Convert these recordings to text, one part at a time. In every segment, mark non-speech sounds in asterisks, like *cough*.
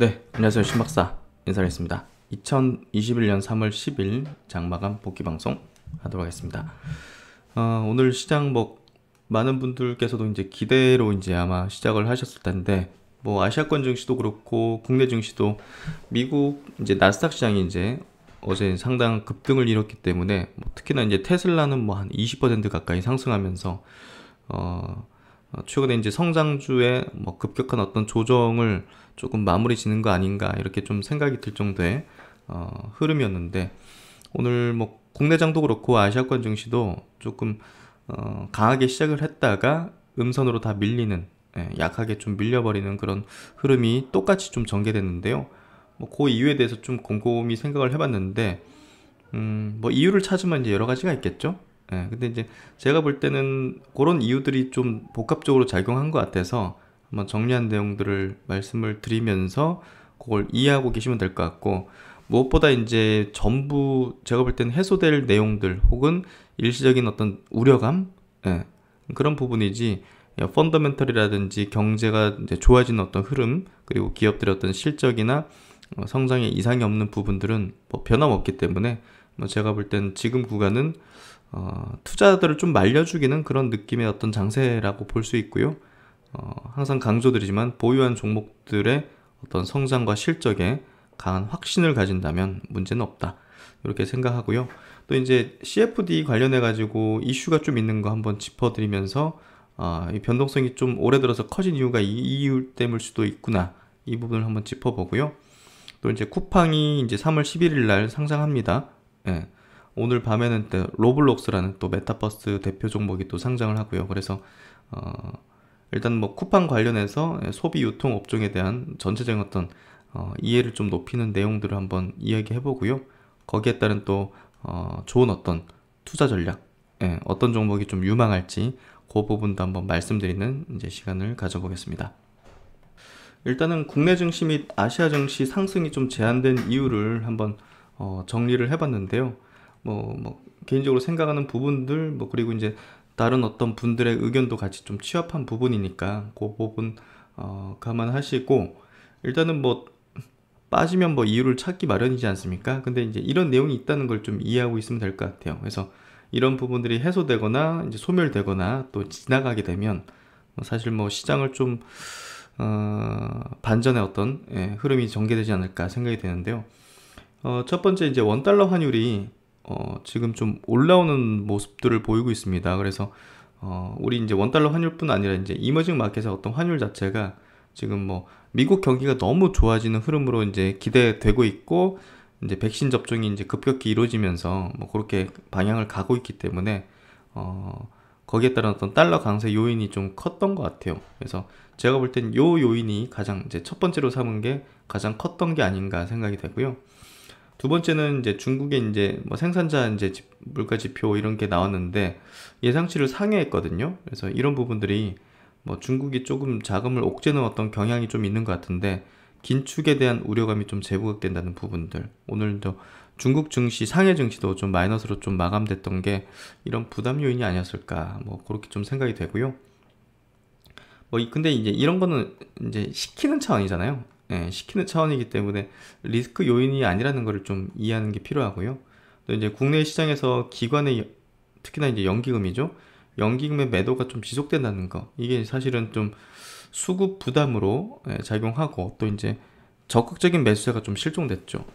네, 안녕하세요. 신박사 인사하겠습니다 2021년 3월 10일 장마감 복귀 방송 하도록 하겠습니다. 어, 오늘 시장 뭐 많은 분들께서도 이제 기대로 이제 아마 시작을 하셨을 텐데 뭐 아시아권 증시도 그렇고 국내 증시도 미국 이제 나스닥 시장이 이제 어제 상당 급등을 이뤘기 때문에 뭐 특히나 이제 테슬라는 뭐 한 20% 가까이 상승하면서 어 어, 최근에 이제 성장주의 뭐 급격한 어떤 조정을 조금 마무리 지는 거 아닌가 이렇게 좀 생각이 들 정도의 어, 흐름이었는데 오늘 뭐 국내장도 그렇고 아시아권 증시도 조금 어, 강하게 시작을 했다가 음선으로 다 밀리는 예, 약하게 좀 밀려버리는 그런 흐름이 똑같이 좀 전개됐는데요. 뭐 그 이유에 대해서 좀 곰곰이 생각을 해봤는데 음, 뭐 이유를 찾으면 이제 여러 가지가 있겠죠. 예, 근데 이제 제가 볼 때는 그런 이유들이 좀 복합적으로 작용한 것 같아서 한번 정리한 내용들을 말씀을 드리면서 그걸 이해하고 계시면 될 것 같고 무엇보다 이제 전부 제가 볼 때는 해소될 내용들 혹은 일시적인 어떤 우려감 예, 그런 부분이지 예, 펀더멘털이라든지 경제가 이제 좋아진 어떤 흐름 그리고 기업들의 어떤 실적이나 어, 성장에 이상이 없는 부분들은 뭐 변함없기 때문에 뭐 제가 볼 땐 지금 구간은 어, 투자들을 좀 말려주기는 그런 느낌의 어떤 장세라고 볼 수 있고요. 어, 항상 강조드리지만 보유한 종목들의 어떤 성장과 실적에 강한 확신을 가진다면 문제는 없다. 이렇게 생각하고요. 또 이제 CFD 관련해 가지고 이슈가 좀 있는 거 한번 짚어드리면서 아, 이 변동성이 좀 오래 들어서 커진 이유가 이 이유 때문일 수도 있구나. 이 부분을 한번 짚어보고요. 또 이제 쿠팡이 이제 3월 11일 날 상장합니다. 예. 오늘 밤에는 또 로블록스라는 또 메타버스 대표 종목이 또 상장을 하고요. 그래서 어, 일단 뭐 쿠팡 관련해서 소비 유통 업종에 대한 전체적인 어떤 어, 이해를 좀 높이는 내용들을 한번 이야기해 보고요. 거기에 따른 또 어, 좋은 어떤 투자 전략, 예, 어떤 종목이 좀 유망할지 그 부분도 한번 말씀드리는 이제 시간을 가져보겠습니다. 일단은 국내 증시 및 아시아 증시 상승이 좀 제한된 이유를 한번 어, 정리를 해봤는데요. 뭐, 뭐 개인적으로 생각하는 부분들 뭐 그리고 이제 다른 어떤 분들의 의견도 같이 좀 취합한 부분이니까 그 부분 어, 감안하시고 일단은 뭐 빠지면 뭐 이유를 찾기 마련이지 않습니까? 근데 이제 이런 내용이 있다는 걸 좀 이해하고 있으면 될 것 같아요. 그래서 이런 부분들이 해소되거나 이제 소멸되거나 또 지나가게 되면 뭐 사실 뭐 시장을 좀 어, 반전의 어떤 예, 흐름이 전개되지 않을까 생각이 되는데요. 어, 첫 번째 이제 원 달러 환율이 어, 지금 좀 올라오는 모습들을 보이고 있습니다. 그래서 어, 우리 이제 원달러 환율뿐 아니라 이제 이머징 마켓의 어떤 환율 자체가 지금 뭐 미국 경기가 너무 좋아지는 흐름으로 이제 기대되고 있고 이제 백신 접종이 이제 급격히 이루어지면서 뭐 그렇게 방향을 가고 있기 때문에 어, 거기에 따른 어떤 달러 강세 요인이 좀 컸던 것 같아요. 그래서 제가 볼 땐 요 요인이 가장 이제 첫 번째로 삼은 게 가장 컸던 게 아닌가 생각이 되고요. 두 번째는 이제 중국의 이제 뭐 생산자 이제 물가 지표 이런 게 나왔는데 예상치를 상회했거든요. 그래서 이런 부분들이 뭐 중국이 조금 자금을 옥죄 는 어떤 경향이 좀 있는 것 같은데 긴축에 대한 우려감이 좀 재부각된다는 부분들 오늘도 중국 증시 상해 증시도 좀 마이너스로 좀 마감됐던 게 이런 부담 요인이 아니었을까 뭐 그렇게 좀 생각이 되고요. 뭐 근데 이제 이런 거는 이제 시키는 차원이잖아요. 예, 시키는 차원이기 때문에 리스크 요인이 아니라는 것을 좀 이해하는 게 필요하고요. 또 이제 국내 시장에서 기관의 특히나 이제 연기금이죠. 연기금의 매도가 좀 지속된다는 거 이게 사실은 좀 수급 부담으로 예, 작용하고 또 이제 적극적인 매수세가 좀 실종됐죠.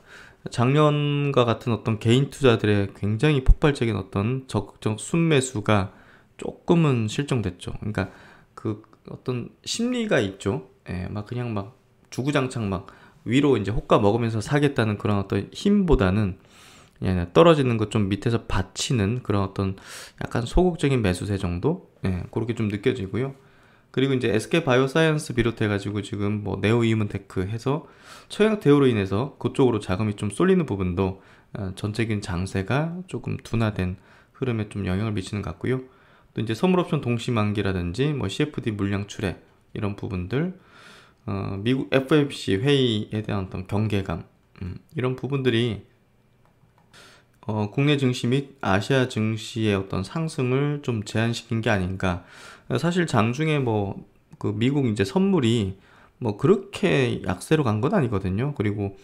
작년과 같은 어떤 개인 투자들의 굉장히 폭발적인 어떤 적극적 순매수가 조금은 실종됐죠. 그러니까 그 어떤 심리가 있죠. 예, 막 그냥 막 주구장창 막 위로 이제 호가 먹으면서 사겠다는 그런 어떤 힘보다는 예, 떨어지는 것 좀 밑에서 받치는 그런 어떤 약간 소극적인 매수세 정도? 예, 그렇게 좀 느껴지고요. 그리고 이제 SK 바이오사이언스 비롯해가지고 지금 뭐 네오 이문테크 해서 처형 대우로 인해서 그쪽으로 자금이 좀 쏠리는 부분도 어, 전체적인 장세가 조금 둔화된 흐름에 좀 영향을 미치는 것 같고요. 또 이제 선물옵션 동시 만기라든지 뭐 CFD 물량 출애 이런 부분들 어, 미국 FOMC 회의에 대한 어떤 경계감 음, 이런 부분들이 어, 국내 증시 및 아시아 증시의 어떤 상승을 좀 제한시킨 게 아닌가. 사실 장중에 뭐그 미국 이제 선물이 뭐 그렇게 약세로 간 건 아니거든요. 그리고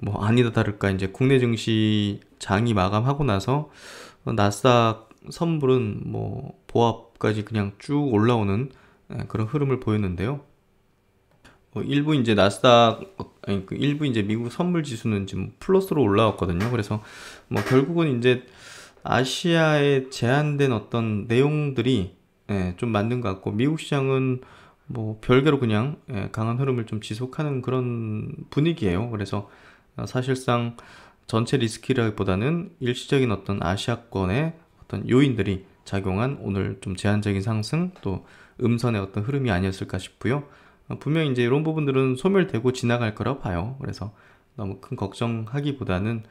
뭐 아니다 다를까 이제 국내 증시 장이 마감하고 나서 나스닥 선물은 뭐 보합까지 그냥 쭉 올라오는 예, 그런 흐름을 보였는데요. 뭐 일부 이제 나스닥 아니 그 일부 이제 미국 선물 지수는 지금 플러스로 올라왔거든요. 그래서 뭐 결국은 이제 아시아에 제한된 어떤 내용들이 예, 좀 맞는 것 같고 미국 시장은 뭐 별개로 그냥 예, 강한 흐름을 좀 지속하는 그런 분위기예요. 그래서 사실상 전체 리스키라기보다는 일시적인 어떤 아시아권의 어떤 요인들이 작용한 오늘 좀 제한적인 상승 또 음선의 어떤 흐름이 아니었을까 싶고요. 분명 이제 이런 부분들은 소멸되고 지나갈 거라고 봐요. 그래서 너무 큰 걱정하기보다는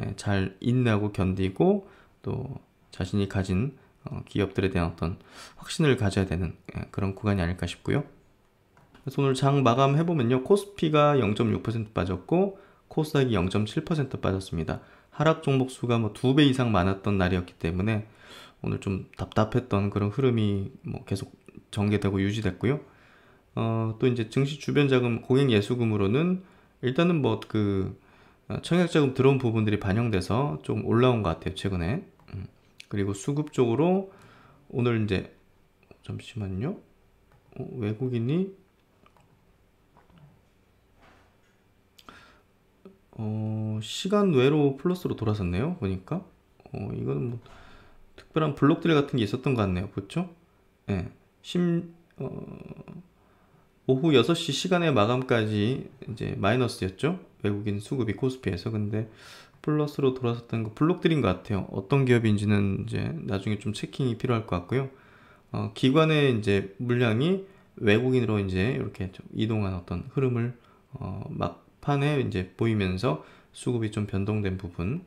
예, 잘 인내하고 견디고 또 자신이 가진 어, 기업들에 대한 어떤 확신을 가져야 되는 예, 그런 구간이 아닐까 싶고요. 그래서 오늘 장 마감해 보면요, 코스피가 0.6% 빠졌고 코스닥이 0.7% 빠졌습니다. 하락 종목 수가 뭐 두 배 이상 많았던 날이었기 때문에 오늘 좀 답답했던 그런 흐름이 뭐 계속 전개되고 유지됐고요. 어, 또 이제 증시 주변 자금 공행 예수금으로는 일단은 뭐그 어, 청약 자금 들어온 부분들이 반영돼서 좀 올라온 것 같아요 최근에 음. 그리고 수급 쪽으로 오늘 이제 잠시만요 어, 외국인이 어, 시간 외로 플러스로 돌아섰네요 보니까 어, 이거는 뭐 특별한 블록들 같은 게 있었던 것 같네요 그렇죠? 예. 심, 어, 오후 6시 시간에 마감까지 이제 마이너스였죠. 외국인 수급이 코스피에서. 근데 플러스로 돌아섰던 거 블록들인 것 같아요. 어떤 기업인지는 이제 나중에 좀 체킹이 필요할 것 같고요. 어, 기관의 이제 물량이 외국인으로 이제 이렇게 이동한 어떤 흐름을 어, 막판에 이제 보이면서 수급이 좀 변동된 부분.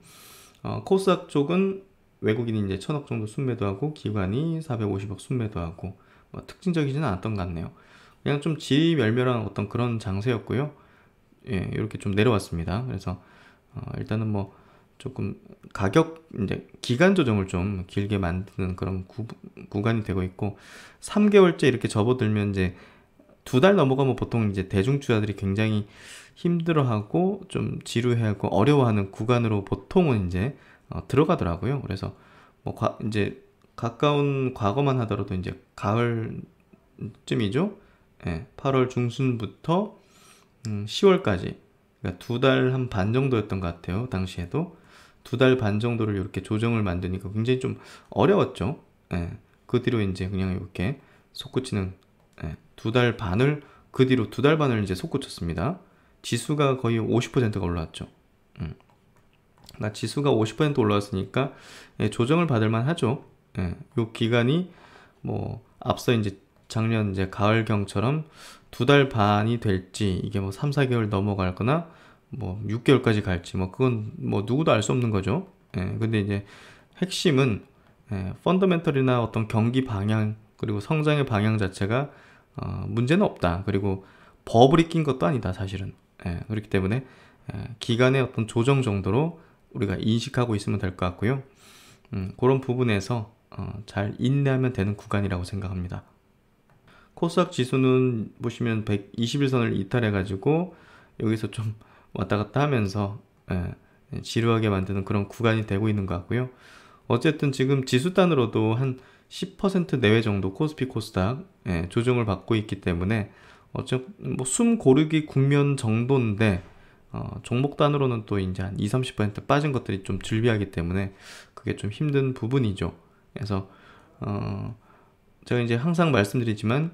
어, 코스닥 쪽은 외국인이 이제 천억 정도 순매도하고 기관이 450억 순매도하고 뭐 특징적이지는 않았던 것 같네요. 그냥 좀 지멸멸한 어떤 그런 장세였고요. 예, 이렇게 좀 내려왔습니다. 그래서 어, 일단은 뭐 조금 가격 이제 기간 조정을 좀 길게 만드는 그런 구, 구간이 되고 있고 3개월째 이렇게 접어들면 이제 두 달 넘어가면 보통 이제 대중투자들이 굉장히 힘들어하고 좀 지루해하고 어려워하는 구간으로 보통은 이제 어, 들어가더라고요. 그래서 뭐 과, 이제 가까운 과거만 하더라도 이제 가을쯤이죠. 예, 8월 중순부터 음, 10월까지 그러니까 두 달 한 반 정도였던 것 같아요. 당시에도 두 달 반 정도를 이렇게 조정을 만드니까 굉장히 좀 어려웠죠. 예, 그 뒤로 이제 그냥 이렇게 솟구치는 예, 두달 반을 그 뒤로 두 달 반을 이제 솟구쳤습니다. 지수가 거의 50%가 올라왔죠. 음. 지수가 50% 올라왔으니까 예, 조정을 받을 만하죠. 예, 요 기간이 뭐 앞서 이제 작년 이제 가을경처럼 두 달 반이 될지 이게 뭐 3, 4개월 넘어갈 거나 뭐 6개월까지 갈지 뭐 그건 뭐 누구도 알 수 없는 거죠. 예, 근데 이제 핵심은 예, 펀더멘털이나 어떤 경기 방향 그리고 성장의 방향 자체가 어, 문제는 없다. 그리고 버블이 낀 것도 아니다 사실은. 예, 그렇기 때문에 예, 기간의 어떤 조정 정도로 우리가 인식하고 있으면 될 것 같고요. 음, 그런 부분에서 어, 잘 인내하면 되는 구간이라고 생각합니다. 코스닥 지수는 보시면 121선을 이탈해가지고 여기서 좀 *laughs* 왔다 갔다 하면서 예, 예, 지루하게 만드는 그런 구간이 되고 있는 것 같고요. 어쨌든 지금 지수 단으로도 한 10% 내외 정도 코스피 코스닥 예, 조정을 받고 있기 때문에 어쨌 뭐숨 고르기 국면 정도인데 어, 종목 단으로는 또 이제 한 20, 30% 빠진 것들이 좀 즐비하기 때문에 그게 좀 힘든 부분이죠. 그래서 어, 제가 이제 항상 말씀드리지만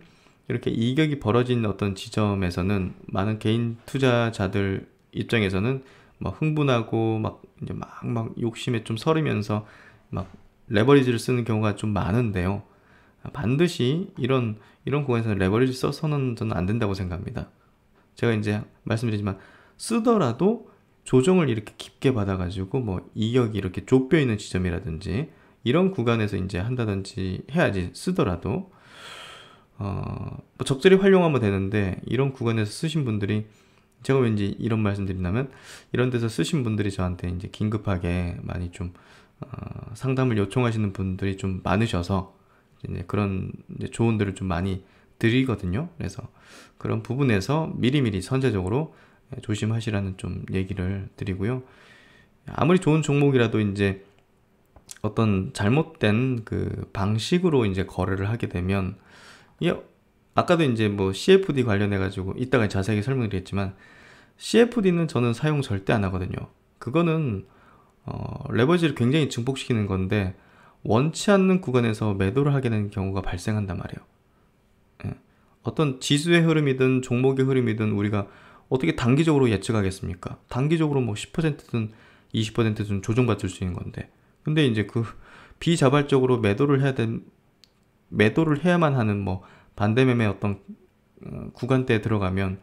이렇게 이격이 벌어진 어떤 지점에서는 많은 개인 투자자들 입장에서는 막 흥분하고 막 이제 막막 욕심에 좀 서리면서 막 레버리지를 쓰는 경우가 좀 많은데요. 반드시 이런 이런 구간에서 레버리지 써서는 저는 안 된다고 생각합니다. 제가 이제 말씀드리지만 쓰더라도 조정을 이렇게 깊게 받아가지고 뭐 이격이 이렇게 좁혀 있는 지점이라든지 이런 구간에서 이제 한다든지 해야지 쓰더라도 어, 뭐 적절히 활용하면 되는데 이런 구간에서 쓰신 분들이 제가 왠지 이런 말씀드린다면 이런 데서 쓰신 분들이 저한테 이제 긴급하게 많이 좀 어, 상담을 요청하시는 분들이 좀 많으셔서 이제 그런 이제 조언들을 좀 많이 드리거든요. 그래서 그런 부분에서 미리미리 선제적으로 조심하시라는 좀 얘기를 드리고요. 아무리 좋은 종목이라도 이제 어떤 잘못된 그 방식으로 이제 거래를 하게 되면 이 예, 아까도 이제 뭐 CFD 관련해 가지고 이따가 자세하게 설명드렸지만 CFD는 저는 사용 절대 안 하거든요. 그거는 어, 레버지를 굉장히 증폭시키는 건데 원치 않는 구간에서 매도를 하게 되는 경우가 발생한단 말이에요. 예. 어떤 지수의 흐름이든 종목의 흐름이든 우리가 어떻게 단기적으로 예측하겠습니까? 단기적으로 뭐 10%든 20%든 조정받을 수 있는 건데 근데 이제 그 비자발적으로 매도를 해야 된 매도를 해야만 하는 뭐 반대 매매 어떤 어, 구간대에 들어가면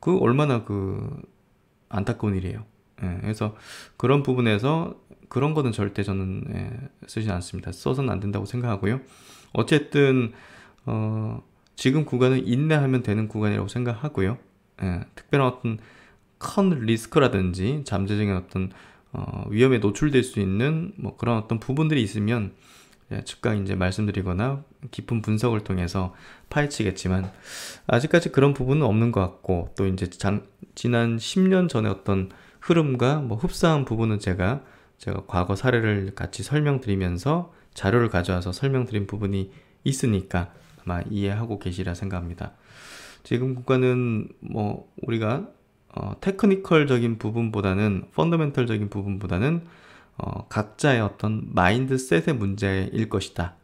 그 얼마나 그 안타까운 일이에요. 예, 그래서 그런 부분에서 그런 거는 절대 저는 예, 쓰진 않습니다. 써서는 안 된다고 생각하고요. 어쨌든 어, 지금 구간은 인내하면 되는 구간이라고 생각하고요. 예, 특별한 어떤 큰 리스크라든지 잠재적인 어떤 어, 위험에 노출될 수 있는 뭐 그런 어떤 부분들이 있으면 예, 즉각 이제 말씀드리거나 깊은 분석을 통해서 파헤치겠지만 아직까지 그런 부분은 없는 것 같고 또 이제 장, 지난 10년 전에 어떤 흐름과 뭐 흡사한 부분은 제가 제가 과거 사례를 같이 설명드리면서 자료를 가져와서 설명드린 부분이 있으니까 아마 이해하고 계시라 생각합니다. 지금 국가는 뭐 우리가 어, 테크니컬적인 부분보다는 펀더멘털적인 부분보다는 어, 각자의 어떤 마인드셋의 문제일 것이다.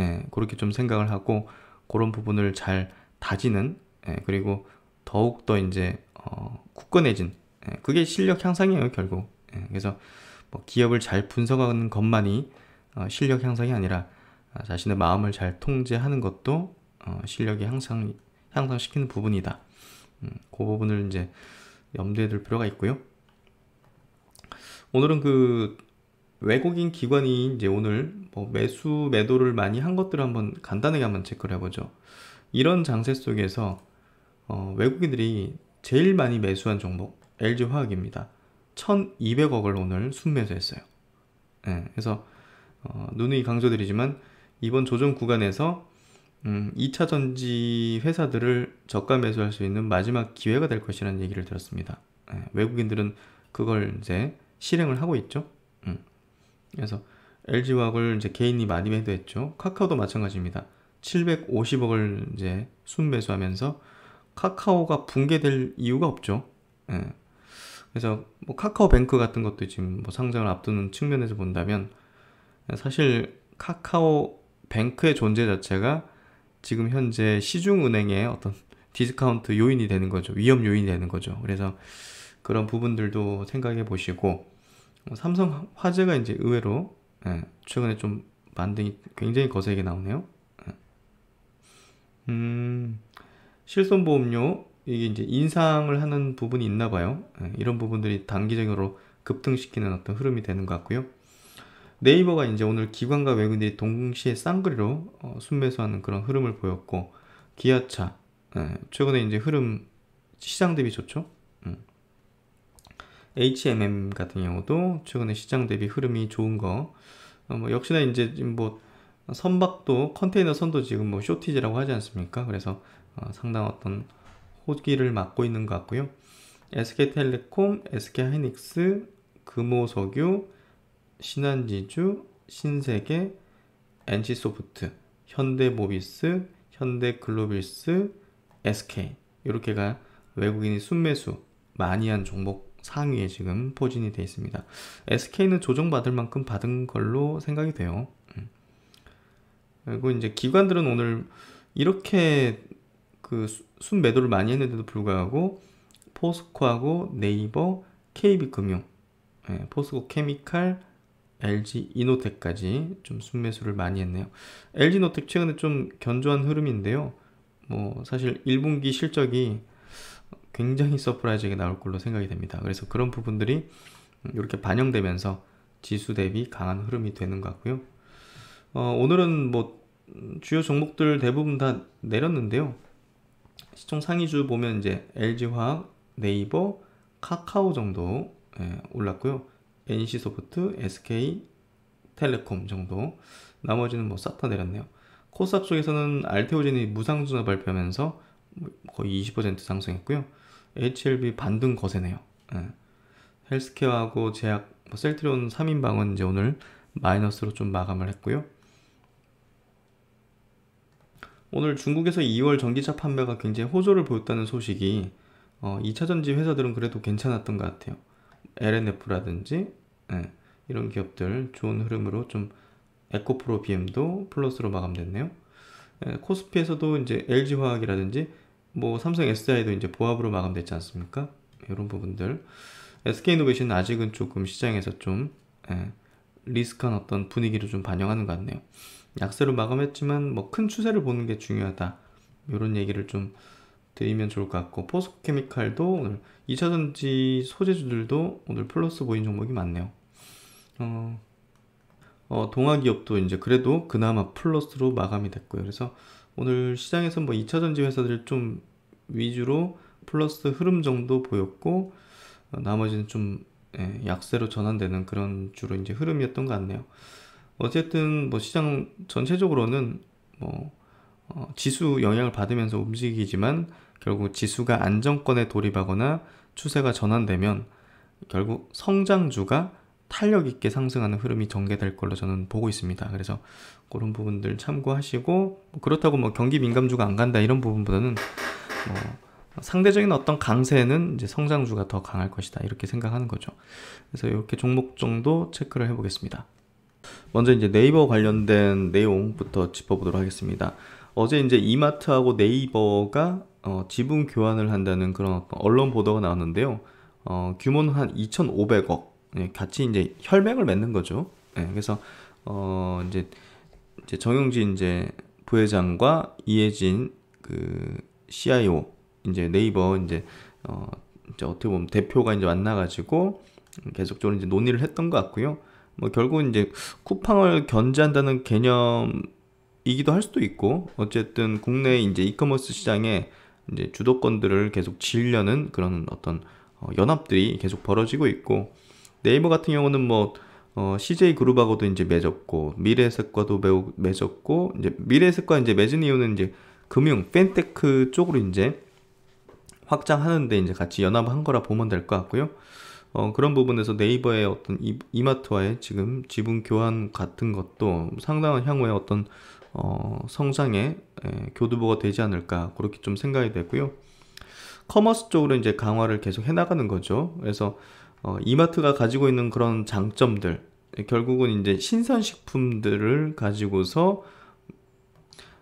예, 그렇게 좀 생각을 하고 그런 부분을 잘 다지는 예, 그리고 더욱 더 이제 어, 굳건해진 예, 그게 실력 향상이에요 결국. 예, 그래서 뭐 기업을 잘 분석하는 것만이 어, 실력 향상이 아니라 자신의 마음을 잘 통제하는 것도 어, 실력이 향상 향상시키는 부분이다. 음, 그 부분을 이제 염두에 둘 필요가 있고요. 오늘은 그 외국인 기관이 이제 오늘 뭐 매수 매도를 많이 한 것들을 한번 간단하게 한번 체크를 해보죠. 이런 장세 속에서 어, 외국인들이 제일 많이 매수한 종목 LG화학입니다. 1,200억을 오늘 순매수했어요. 네, 그래서 어, 누누이 강조드리지만 이번 조정 구간에서 음, 2차 전지 회사들을 저가 매수할 수 있는 마지막 기회가 될 것이라는 얘기를 들었습니다. 예, 외국인들은 그걸 이제 실행을 하고 있죠. 음. 그래서 LG화학을 이제 개인이 많이 매도했죠. 카카오도 마찬가지입니다. 750억을 이제 순매수하면서 카카오가 붕괴될 이유가 없죠. 예. 그래서 뭐 카카오뱅크 같은 것도 지금 뭐 상장을 앞두는 측면에서 본다면 사실 카카오뱅크의 존재 자체가 지금 현재 시중은행의 어떤 디스카운트 요인이 되는 거죠. 위험 요인이 되는 거죠. 그래서 그런 부분들도 생각해 보시고 어, 삼성 화재가 이제 의외로 예, 최근에 좀 반등이 굉장히 거세게 나오네요. 예. 음, 실손보험료 이게 이제 인상을 하는 부분이 있나 봐요. 예, 이런 부분들이 단기적으로 급등시키는 어떤 흐름이 되는 것 같고요. 네이버가 이제 오늘 기관과 외국인들이 동시에 쌍거리로 어, 순매수하는 그런 흐름을 보였고 기아차 예, 최근에 이제 흐름 시장 대비 좋죠. 음. HMM 같은 경우도 최근에 시장 대비 흐름이 좋은 거. 어, 뭐 역시나 이제 뭐 선박도 컨테이너 선도 지금 뭐 쇼티지라고 하지 않습니까? 그래서 어, 상당 어떤 호기를 맞고 있는 것 같고요. SK텔레콤, SK하이닉스, 금호석유, 신한지주, 신세계, NC소프트, 현대모비스, 현대글로비스, SK 이렇게가 외국인이 순매수 많이 한 종목 상위에 지금 포진이 되어 있습니다. SK는 조정받을 만큼 받은 걸로 생각이 돼요. 음. 그리고 이제 기관들은 오늘 이렇게 그 순매도를 많이 했는데도 불구하고 포스코하고 네이버, KB금융, 예, 포스코 케미칼, LG 이노텍까지 좀 순매수를 많이 했네요. LG 이 노텍 최근에 좀 견조한 흐름인데요. 뭐 사실 1분기 실적이 굉장히 서프라이즈하게 나올 걸로 생각이 됩니다. 그래서 그런 부분들이 이렇게 반영되면서 지수 대비 강한 흐름이 되는 것 같고요. 어, 오늘은 뭐 주요 종목들 대부분 다 내렸는데요. 시청 상위주 보면 이제 LG화학, 네이버, 카카오 정도 예, 올랐고요. NC소프트, SK, 텔레콤 정도 나머지는 뭐 싹 다 내렸네요. 코스닥 쪽에서는 알테오젠이 무상증자 발표하면서 뭐 거의 20% 상승했고요. HLB 반등 거세네요. 네. 헬스케어하고 제약, 뭐 셀트리온 3인방은 이제 오늘 마이너스로 좀 마감을 했고요. 오늘 중국에서 2월 전기차 판매가 굉장히 호조를 보였다는 소식이 어, 2차전지 회사들은 그래도 괜찮았던 것 같아요. LNF라든지 네, 예, 이런 기업들 좋은 흐름으로 좀 에코프로 BM도 플러스로 마감됐네요. 네, 코스피에서도 이제 LG화학이라든지 뭐 삼성 SDI도 이제 보합으로 마감됐지 않습니까? 이런 부분들 SK이노베이션은 아직은 조금 시장에서 좀 예, 리스크한 어떤 분위기를 좀 반영하는 것 같네요. 약세로 마감했지만 뭐 큰 추세를 보는 게 중요하다. 이런 얘기를 좀 되리면 좋을 것 같고 포스코케미칼도 오늘 2차전지 소재주들도 오늘 플러스 보인 종목이 많네요. 어, 어, 동아기업도 이제 그래도 그나마 플러스로 마감이 됐고요. 그래서 오늘 시장에서 뭐 2차전지 회사들 좀 위주로 플러스 흐름 정도 보였고 어, 나머지는 좀 예, 약세로 전환되는 그런 주로 이제 흐름이었던 것 같네요. 어쨌든 뭐 시장 전체적으로는 뭐 어, 지수 영향을 받으면서 움직이지만 결국 지수가 안정권에 돌입하거나 추세가 전환되면 결국 성장주가 탄력 있게 상승하는 흐름이 전개될 걸로 저는 보고 있습니다. 그래서 그런 부분들 참고하시고 뭐 그렇다고 뭐 경기 민감주가 안 간다 이런 부분보다는 뭐 상대적인 어떤 강세는 이제 성장주가 더 강할 것이다 이렇게 생각하는 거죠. 그래서 이렇게 종목 정도 체크를 해보겠습니다. 먼저 이제 네이버 관련된 내용부터 짚어보도록 하겠습니다. 어제 이제 이마트하고 네이버가 어, 지분 교환을 한다는 그런 언론 보도가 나왔는데요. 어, 규모는 한 2,500억. 예, 같이 이제 혈맥을 맺는 거죠. 예, 그래서 어, 이제, 이제 정용진 이제 부회장과 이혜진 그 CIO 이제 네이버 이제 어, 이제 어떻게 보면 대표가 이제 만나가지고 계속적으로 이제 논의를 했던 것 같고요. 뭐 결국은 이제 쿠팡을 견제한다는 개념 이기도 할 수도 있고 어쨌든 국내 이제 이커머스 시장에 이제 주도권들을 계속 지려는 그런 어떤 어, 연합들이 계속 벌어지고 있고 네이버 같은 경우는 뭐 어, CJ 그룹하고도 이제 맺었고 미래에셋과도 매우 맺었고 이제 미래에셋과 이제 맺은 이유는 이제 금융 펜테크 쪽으로 이제 확장하는데 이제 같이 연합한 거라 보면 될 것 같고요. 어, 그런 부분에서 네이버의 어떤 이, 마트와의 지금 지분 교환 같은 것도 상당한 향후에 어떤 어, 성장의 에, 예, 교두보가 되지 않을까 그렇게 좀 생각이 되고요. 커머스 쪽으로 이제 강화를 계속 해나가는 거죠. 그래서 어, 이마트가 가지고 있는 그런 장점들 결국은 이제 신선식품들을 가지고서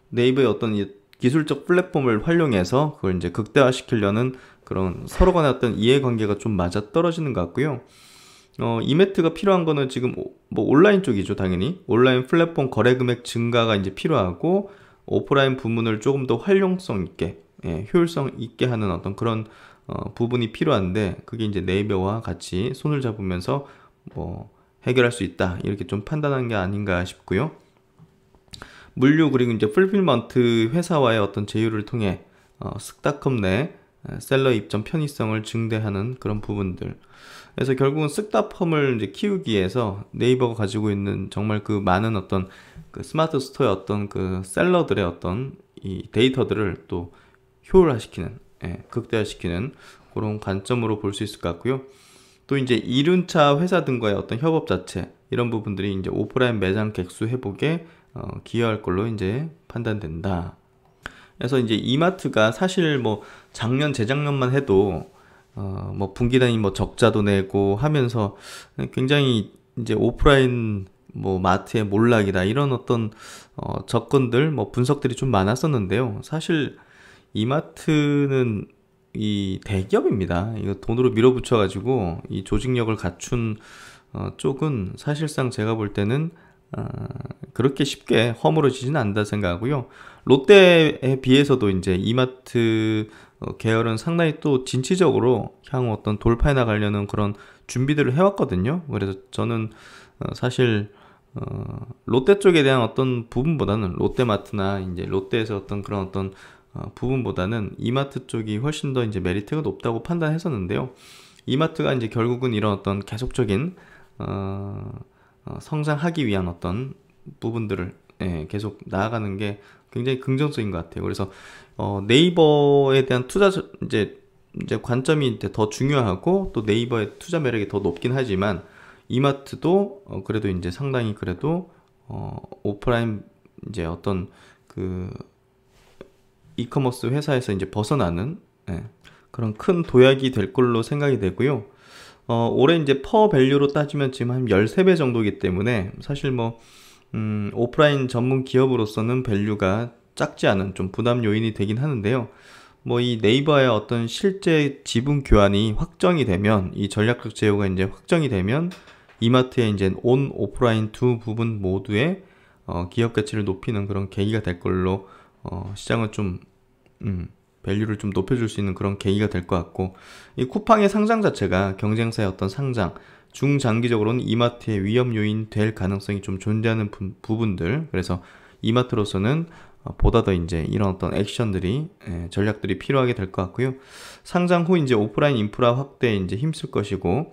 네이버의 어떤 기술적 플랫폼을 활용해서 그걸 이제 극대화시키려는 그런 서로 간의 어떤 이해관계가 좀 맞아 떨어지는 것 같고요. 어, 이매트가 필요한 거는 지금 뭐 온라인 쪽이죠, 당연히. 온라인 플랫폼 거래 금액 증가가 이제 필요하고 오프라인 부문을 조금 더 활용성 있게, 예, 효율성 있게 하는 어떤 그런 어, 부분이 필요한데 그게 이제 네이버와 같이 손을 잡으면서 뭐 해결할 수 있다 이렇게 좀 판단한 게 아닌가 싶고요. 물류 그리고 이제 풀필먼트 회사와의 어떤 제휴를 통해 어, 스타컴 내 예, 셀러 입점 편의성을 증대하는 그런 부분들. 그래서 결국은 쓱다펌을 이제 키우기 위해서 네이버가 가지고 있는 정말 그 많은 어떤 그 스마트 스토어의 어떤 그 셀러들의 어떤 이 데이터들을 또 효율화시키는, 예, 극대화시키는 그런 관점으로 볼 수 있을 것 같고요. 또 이제 이륜차 회사 등과의 어떤 협업 자체 이런 부분들이 이제 오프라인 매장 객수 회복에 어, 기여할 걸로 이제 판단된다. 그래서 이제 이마트가 사실 뭐 작년 재작년만 해도 어뭐 분기 단위 뭐 적자도 내고 하면서 굉장히 이제 오프라인 뭐 마트의 몰락이다 이런 어떤 어 접근들 뭐 분석들이 좀 많았었는데요. 사실 이마트는 이 대기업입니다. 이거 돈으로 밀어붙여 가지고 이 조직력을 갖춘 어 쪽은 사실상 제가 볼 때는 어, 그렇게 쉽게 허물어지지는 않다 생각하고요. 롯데에 비해서도 이제 이마트 어, 계열은 상당히 또 진취적으로 향후 어떤 돌파해 나가려는 그런 준비들을 해왔거든요. 그래서 저는 어, 사실 어, 롯데 쪽에 대한 어떤 부분보다는 롯데마트나 이제 롯데에서 어떤 그런 어떤 부분보다는 이마트 쪽이 훨씬 더 이제 메리트가 높다고 판단했었는데요. 이마트가 이제 결국은 이런 어떤 계속적인 어, 성장하기 위한 어떤 부분들을 예, 계속 나아가는 게 굉장히 긍정적인 것 같아요. 그래서 어, 네이버에 대한 투자 이제 이제 관점이 이제 더 중요하고 또 네이버의 투자 매력이 더 높긴 하지만 이마트도 어, 그래도 이제 상당히 그래도 어, 오프라인 이제 어떤 그 이커머스 회사에서 이제 벗어나는 예, 그런 큰 도약이 될 걸로 생각이 되고요. 어, 올해 이제 퍼 밸류로 따지면 지금 한 13배 정도이기 때문에 사실 뭐 음, 오프라인 전문 기업으로서는 밸류가 작지 않은 좀 부담 요인이 되긴 하는데요. 뭐 이 네이버의 어떤 실제 지분 교환이 확정이 되면 이 전략적 제휴가 이제 확정이 되면 이마트의 이제 온 오프라인 두 부분 모두의 어, 기업 가치를 높이는 그런 계기가 될 걸로 어, 시장은 좀 음, 밸류를 좀 높여줄 수 있는 그런 계기가 될 것 같고 이 쿠팡의 상장 자체가 경쟁사의 어떤 상장 중장기적으로는 이마트의 위험 요인 될 가능성이 좀 존재하는 부, 분들 그래서 이마트로서는 어, 보다 더 이제 이런 어떤 액션들이 예, 전략들이 필요하게 될 것 같고요. 상장 후 이제 오프라인 인프라 확대에 이제 힘쓸 것이고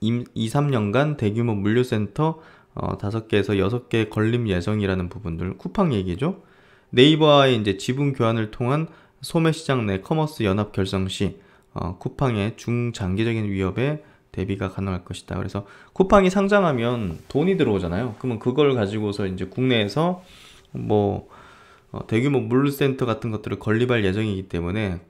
2, 3년간 대규모 물류센터 어, 5개에서 6개 건립 예정이라는 부분들 쿠팡 얘기죠. 네이버와의 이제 지분 교환을 통한 소매시장 내 커머스 연합 결성 시 어, 쿠팡의 중장기적인 위협에 대비가 가능할 것이다. 그래서 쿠팡이 상장하면 돈이 들어오잖아요. 그러면 그걸 가지고서 이제 국내에서 뭐 어, 대규모 물류센터 같은 것들을 건립할 예정이기 때문에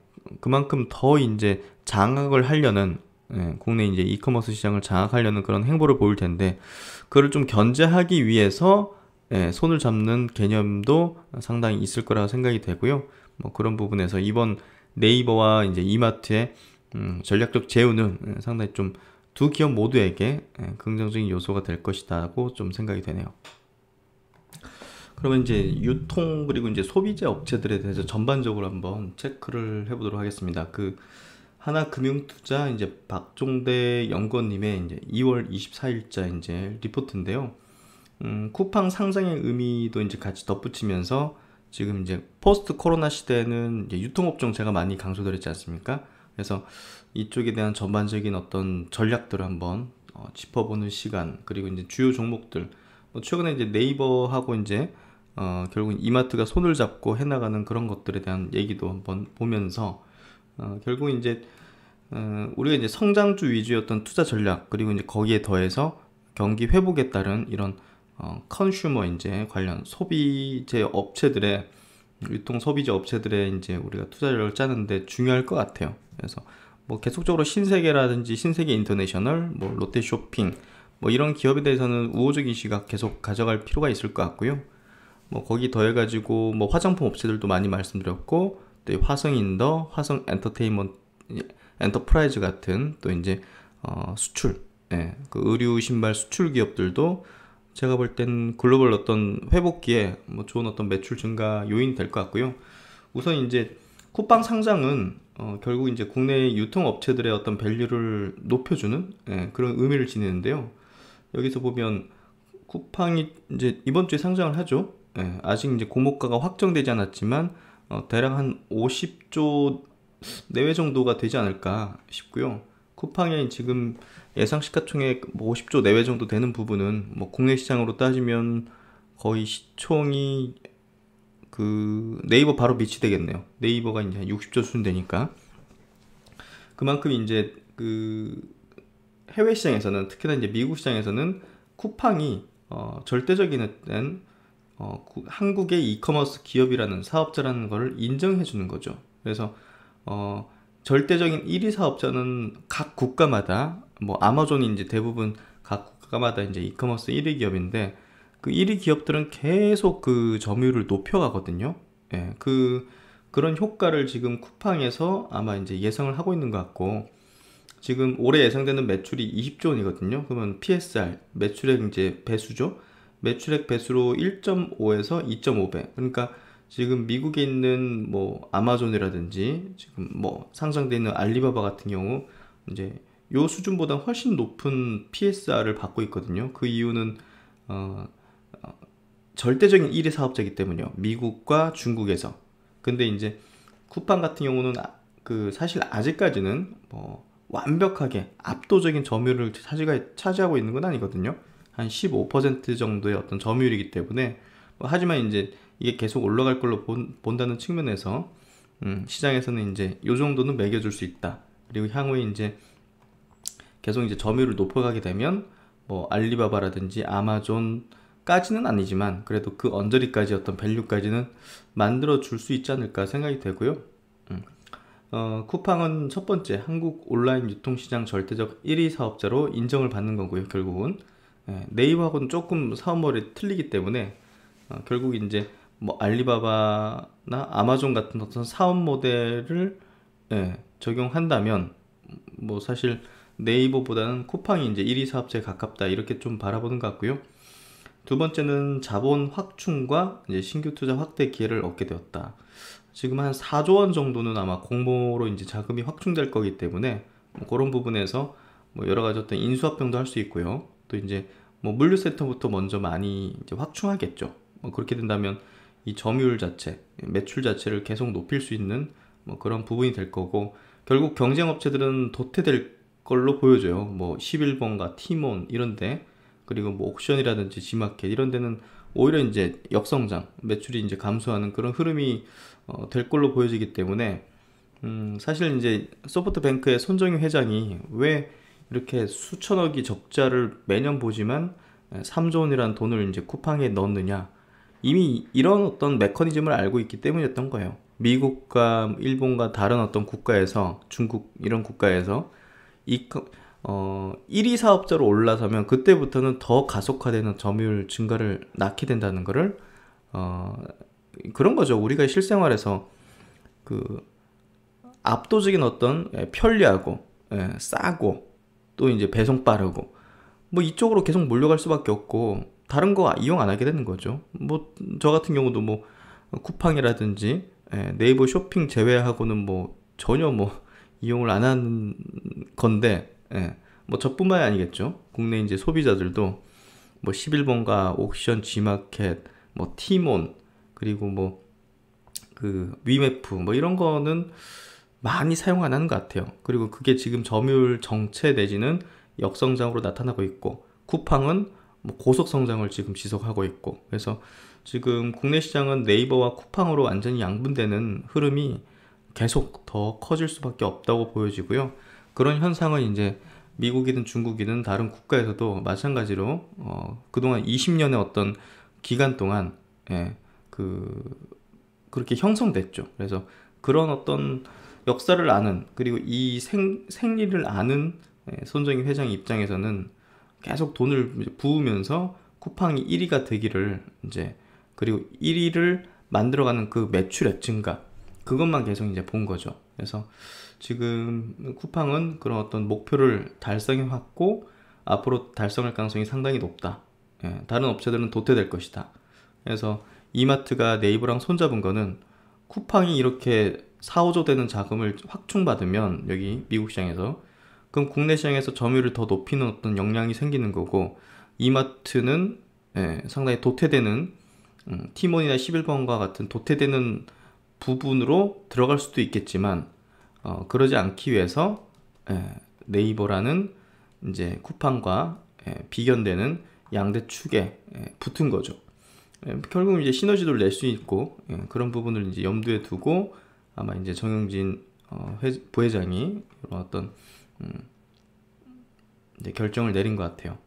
그만큼 더 이제 장악을 하려는 예, 국내 이제 이커머스 시장을 장악하려는 그런 행보를 보일 텐데 그를 좀 견제하기 위해서 예, 손을 잡는 개념도 상당히 있을 거라 고 생각이 되고요. 뭐 그런 부분에서 이번 네이버와 이제 이마트의 음, 전략적 재우는 예, 상당히 좀두 기업 모두에게 예, 긍정적인 요소가 될 것이다고 좀 생각이 되네요. 그러면 이제 유통 그리고 이제 소비자 업체들에 대해서 전반적으로 한번 체크를 해보도록 하겠습니다. 그 하나금융투자 이제 박종대 연구원님의 이제 2월 24일자 이제 리포트인데요. 음, 쿠팡 상장의 의미도 이제 같이 덧붙이면서 지금 이제 포스트 코로나 시대에는 유통업종 제가 많이 강조드렸지 않습니까? 그래서 이쪽에 대한 전반적인 어떤 전략들을 한번 어, 짚어보는 시간 그리고 이제 주요 종목들 뭐 최근에 이제 네이버하고 이제 어, 결국 이마트가 손을 잡고 해나가는 그런 것들에 대한 얘기도 한번 보면서 어, 결국 이제 어, 우리가 이제 성장주 위주였던 투자 전략 그리고 이제 거기에 더해서 경기 회복에 따른 이런 어, 컨슈머 이제 관련 소비재 업체들의 유통 소비재 업체들의 이제 우리가 투자를 짜는데 중요할 것 같아요. 그래서 뭐 계속적으로 신세계라든지 신세계 인터내셔널, 뭐 롯데쇼핑 뭐 이런 기업에 대해서는 우호적인 시각 계속 가져갈 필요가 있을 것 같고요. 뭐 거기 더해가지고 뭐 화장품 업체들도 많이 말씀드렸고 또 화성인더, 화성 엔터테인먼트 엔터프라이즈 같은 또 이제 어, 수출, 예, 그 의류 신발 수출 기업들도 제가 볼 땐 글로벌 어떤 회복기에 뭐 좋은 어떤 매출 증가 요인 될 것 같고요. 우선 이제 쿠팡 상장은 어, 결국 이제 국내 유통 업체들의 어떤 밸류를 높여주는 예, 그런 의미를 지니는데요. 여기서 보면 쿠팡이 이제 이번 주에 상장을 하죠. 예, 아직 이제 고목가가 확정되지 않았지만 어, 대략 한 50조 내외 정도가 되지 않을까 싶고요. 쿠팡의 지금 예상 시가총액 뭐 50조 내외 정도 되는 부분은 뭐 국내 시장으로 따지면 거의 시총이 그 네이버 바로 밑이 되겠네요. 네이버가 이제 60조 순 되니까 그만큼 이제 그 해외 시장에서는 특히나 이제 미국 시장에서는 쿠팡이 어, 절대적인 어떤 어, 한국의 이커머스 기업이라는 사업자라는 것을 인정해 주는 거죠. 그래서 어, 절대적인 1위 사업자는 각 국가마다 뭐 아마존이 이제 대부분 각 국가마다 이제 이커머스 1위 기업인데 그 1위 기업들은 계속 그 점유율을 높여가거든요. 예, 그 그런 효과를 지금 쿠팡에서 아마 이제 예상을 하고 있는 것 같고 지금 올해 예상되는 매출이 20조 원이거든요. 그러면 PSR 매출액 이제 배수죠. 매출액 배수로 1.5에서 2.5배. 그러니까 지금 미국에 있는 뭐 아마존이라든지 지금 뭐 상장돼 있는 알리바바 같은 경우 이제 요 수준보다 훨씬 높은 PSR을 받고 있거든요. 그 이유는 어 절대적인 1위 사업자이기 때문에요. 미국과 중국에서. 근데 이제 쿠팡 같은 경우는 아, 그 사실 아직까지는 뭐 완벽하게 압도적인 점유율을 차지하, 고 있는 건 아니거든요. 한 15% 정도의 어떤 점유율이기 때문에 뭐 하지만 이제 이게 계속 올라갈 걸로 본, 다는 측면에서 음, 시장에서는 이제 요 정도는 매겨줄 수 있다. 그리고 향후에 이제 계속 이제 점유율을 높여가게 되면 뭐 알리바바라든지 아마존 까지는 아니지만 그래도 그 언저리까지 어떤 밸류까지는 만들어 줄 수 있지 않을까 생각이 되고요. 음. 어, 쿠팡은 첫 번째 한국 온라인 유통시장 절대적 1위 사업자로 인정을 받는 거고요. 결국은 예, 네이버하고는 조금 사업머리 틀리기 때문에 어, 결국 이제 뭐 알리바바나 아마존 같은 어떤 사업 모델을 예, 적용한다면 뭐 사실 네이버보다는 쿠팡이 이제 1위 사업자에 가깝다 이렇게 좀 바라보는 것 같고요. 두 번째는 자본 확충과 이제 신규 투자 확대 기회를 얻게 되었다. 지금 한 4조 원 정도는 아마 공모로 이제 자금이 확충될 거기 때문에 뭐 그런 부분에서 뭐 여러 가지 어떤 인수합병도 할 수 있고요. 또 이제 뭐 물류 센터부터 먼저 많이 이제 확충하겠죠. 뭐 그렇게 된다면 이 점유율 자체, 매출 자체를 계속 높일 수 있는 뭐 그런 부분이 될 거고 결국 경쟁 업체들은 도태될 걸로 보여져요. 뭐 11번가 팀원 이런데 그리고 뭐 옥션이라든지 지마켓 이런 데는 오히려 이제 역성장 매출이 이제 감소하는 그런 흐름이 어, 될 걸로 보여지기 때문에 음, 사실 이제 소프트뱅크의 손정희 회장이 왜 이렇게 수천억이 적자를 매년 보지만 3조 원이라는 돈을 이제 쿠팡에 넣느냐 이미 이런 어떤 메커니즘을 알고 있기 때문이었던 거예요. 미국과 일본과 다른 어떤 국가에서 중국 이런 국가에서 이 어, 1위 사업자로 올라서면 그때부터는 더 가속화되는 점유율 증가를 낳게 된다는 거를 어, 그런 거죠. 우리가 실생활에서 그 압도적인 어떤 예, 편리하고 예, 싸고 또 이제 배송 빠르고 뭐 이쪽으로 계속 몰려갈 수밖에 없고 다른 거 이용 안 하게 되는 거죠. 뭐 저 같은 경우도 뭐 쿠팡이라든지 예, 네이버 쇼핑 제외하고는 뭐 전혀 뭐 이용을 안 한 건데 예. 뭐 저뿐만이 아니겠죠. 국내 이제 소비자들도 뭐 11번가, 옥션, G마켓, 뭐 티몬, 그리고 뭐 그 위메프 뭐 이런 거는 많이 사용 안 하는 것 같아요. 그리고 그게 지금 점유율 정체 내지는 역성장으로 나타나고 있고 쿠팡은 뭐 고속 성장을 지금 지속하고 있고 그래서 지금 국내 시장은 네이버와 쿠팡으로 완전히 양분되는 흐름이 계속 더 커질 수밖에 없다고 보여지고요. 그런 현상은 이제 미국이든 중국이든 다른 국가에서도 마찬가지로 어, 그동안 20년의 어떤 기간 동안 예, 그 그렇게 형성됐죠. 그래서 그런 어떤 역사를 아는 그리고 이 생, 생리를 아는 예, 손정희 회장 입장에서는 계속 돈을 부으면서 쿠팡이 1위가 되기를 이제 그리고 1위를 만들어가는 그 매출액 증가 그것만 계속 이제 본 거죠. 그래서 지금 쿠팡은 그런 어떤 목표를 달성해왔고 앞으로 달성할 가능성이 상당히 높다. 예, 다른 업체들은 도태될 것이다. 그래서 이마트가 네이버랑 손잡은 거는 쿠팡이 이렇게 4, 5조 되는 자금을 확충받으면 여기 미국 시장에서 그럼 국내 시장에서 점유율을 더 높이는 어떤 역량이 생기는 거고 이마트는 예, 상당히 도태되는 음, 티몬이나 11번과 같은 도태되는 부분으로 들어갈 수도 있겠지만 어, 그러지 않기 위해서 예, 네이버라는 이제 쿠팡과 예, 비견되는 양대 축에 예, 붙은 거죠. 결국 이제 시너지도 낼수 있고 그런 부분을 이제 염두에 두고 아마 이제 정영진 어, 부회장이 이런 어떤 음, 결정을 내린 것 같아요.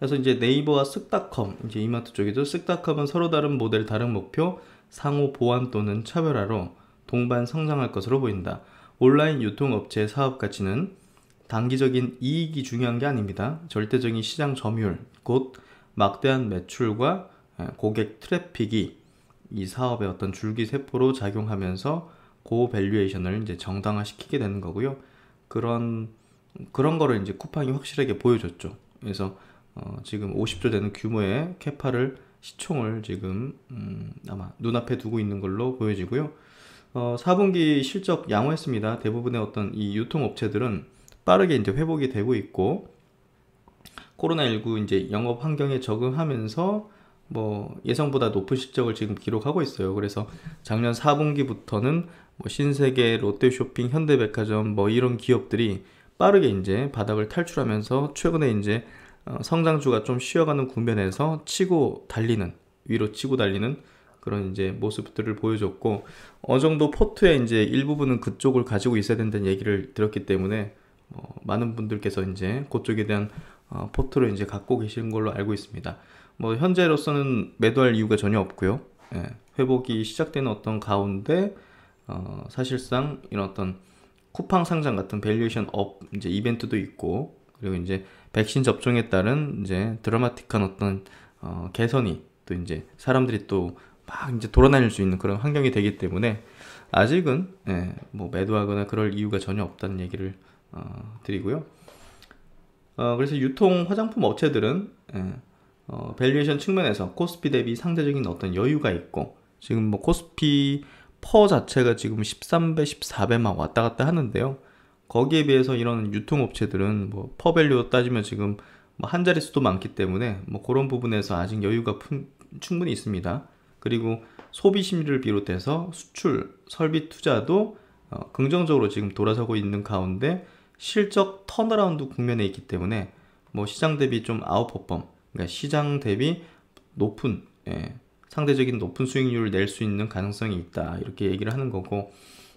그래서 이제 네이버와 쓱닷컴, 이제 이마트 쪽이죠. 쓱닷컴은 서로 다른 모델, 다른 목표, 상호 보완 또는 차별화로 동반 성장할 것으로 보인다. 온라인 유통업체 사업 가치는 단기적인 이익이 중요한 게 아닙니다. 절대적인 시장 점유율, 곧 막대한 매출과 고객 트래픽이 이 사업의 어떤 줄기세포로 작용하면서 고밸류에이션을 이제 정당화시키게 되는 거고요. 그런 그런 거를 이제 쿠팡이 확실하게 보여줬죠. 그래서 어, 지금 50조 되는 규모의 캐파를 시총을 지금 음, 아마 눈앞에 두고 있는 걸로 보여지고요. 어, 4분기 실적 양호했습니다. 대부분의 어떤 이 유통업체들은 빠르게 이제 회복이 되고 있고, 코로나19 이제 영업 환경에 적응하면서 뭐 예상보다 높은 실적을 지금 기록하고 있어요. 그래서 작년 4분기부터는 뭐 신세계, 롯데쇼핑, 현대백화점 뭐 이런 기업들이 빠르게 이제 바닥을 탈출하면서 최근에 이제 어, 성장주가 좀 쉬어가는 국면에서 치고 달리는 위로 치고 달리는 그런 이제 모습들을 보여줬고 어느 정도 포트의 이제 일부분은 그쪽을 가지고 있어야 된다는 얘기를 들었기 때문에 어, 많은 분들께서 이제 그쪽에 대한 어, 포트를 이제 갖고 계시는 걸로 알고 있습니다. 뭐 현재로서는 매도할 이유가 전혀 없고요. 예, 회복이 시작되 어떤 가운데 어, 사실상 이런 어떤 쿠팡 상장 같은 밸류에이션 업 이제 이벤트도 있고 그리고 이제 백신 접종에 따른 이제 드라마틱한 어떤 어, 개선이 또 이제 사람들이 또막 이제 돌아다닐 수 있는 그런 환경이 되기 때문에 아직은 예, 뭐 매도하거나 그럴 이유가 전혀 없다는 얘기를 어, 드리고요. 어, 그래서 유통 화장품 업체들은 예, 어, 밸류에이션 측면에서 코스피 대비 상대적인 어떤 여유가 있고 지금 뭐 코스피 퍼 자체가 지금 13배, 14배 막 왔다 갔다 하는데요. 거기에 비해서 이런 유통업체들은 뭐 퍼밸류 따지면 지금 뭐한 자릿수도 많기 때문에 뭐 그런 부분에서 아직 여유가 품, 충분히 있습니다. 그리고 소비 심리를 비롯해서 수출, 설비 투자도 어, 긍정적으로 지금 돌아서고 있는 가운데 실적 턴어라운드 국면에 있기 때문에 뭐 시장 대비 좀 아웃퍼펌, 그러니까 시장 대비 높은 예, 상대적인 높은 수익률을 낼 수 있는 가능성이 있다 이렇게 얘기를 하는 거고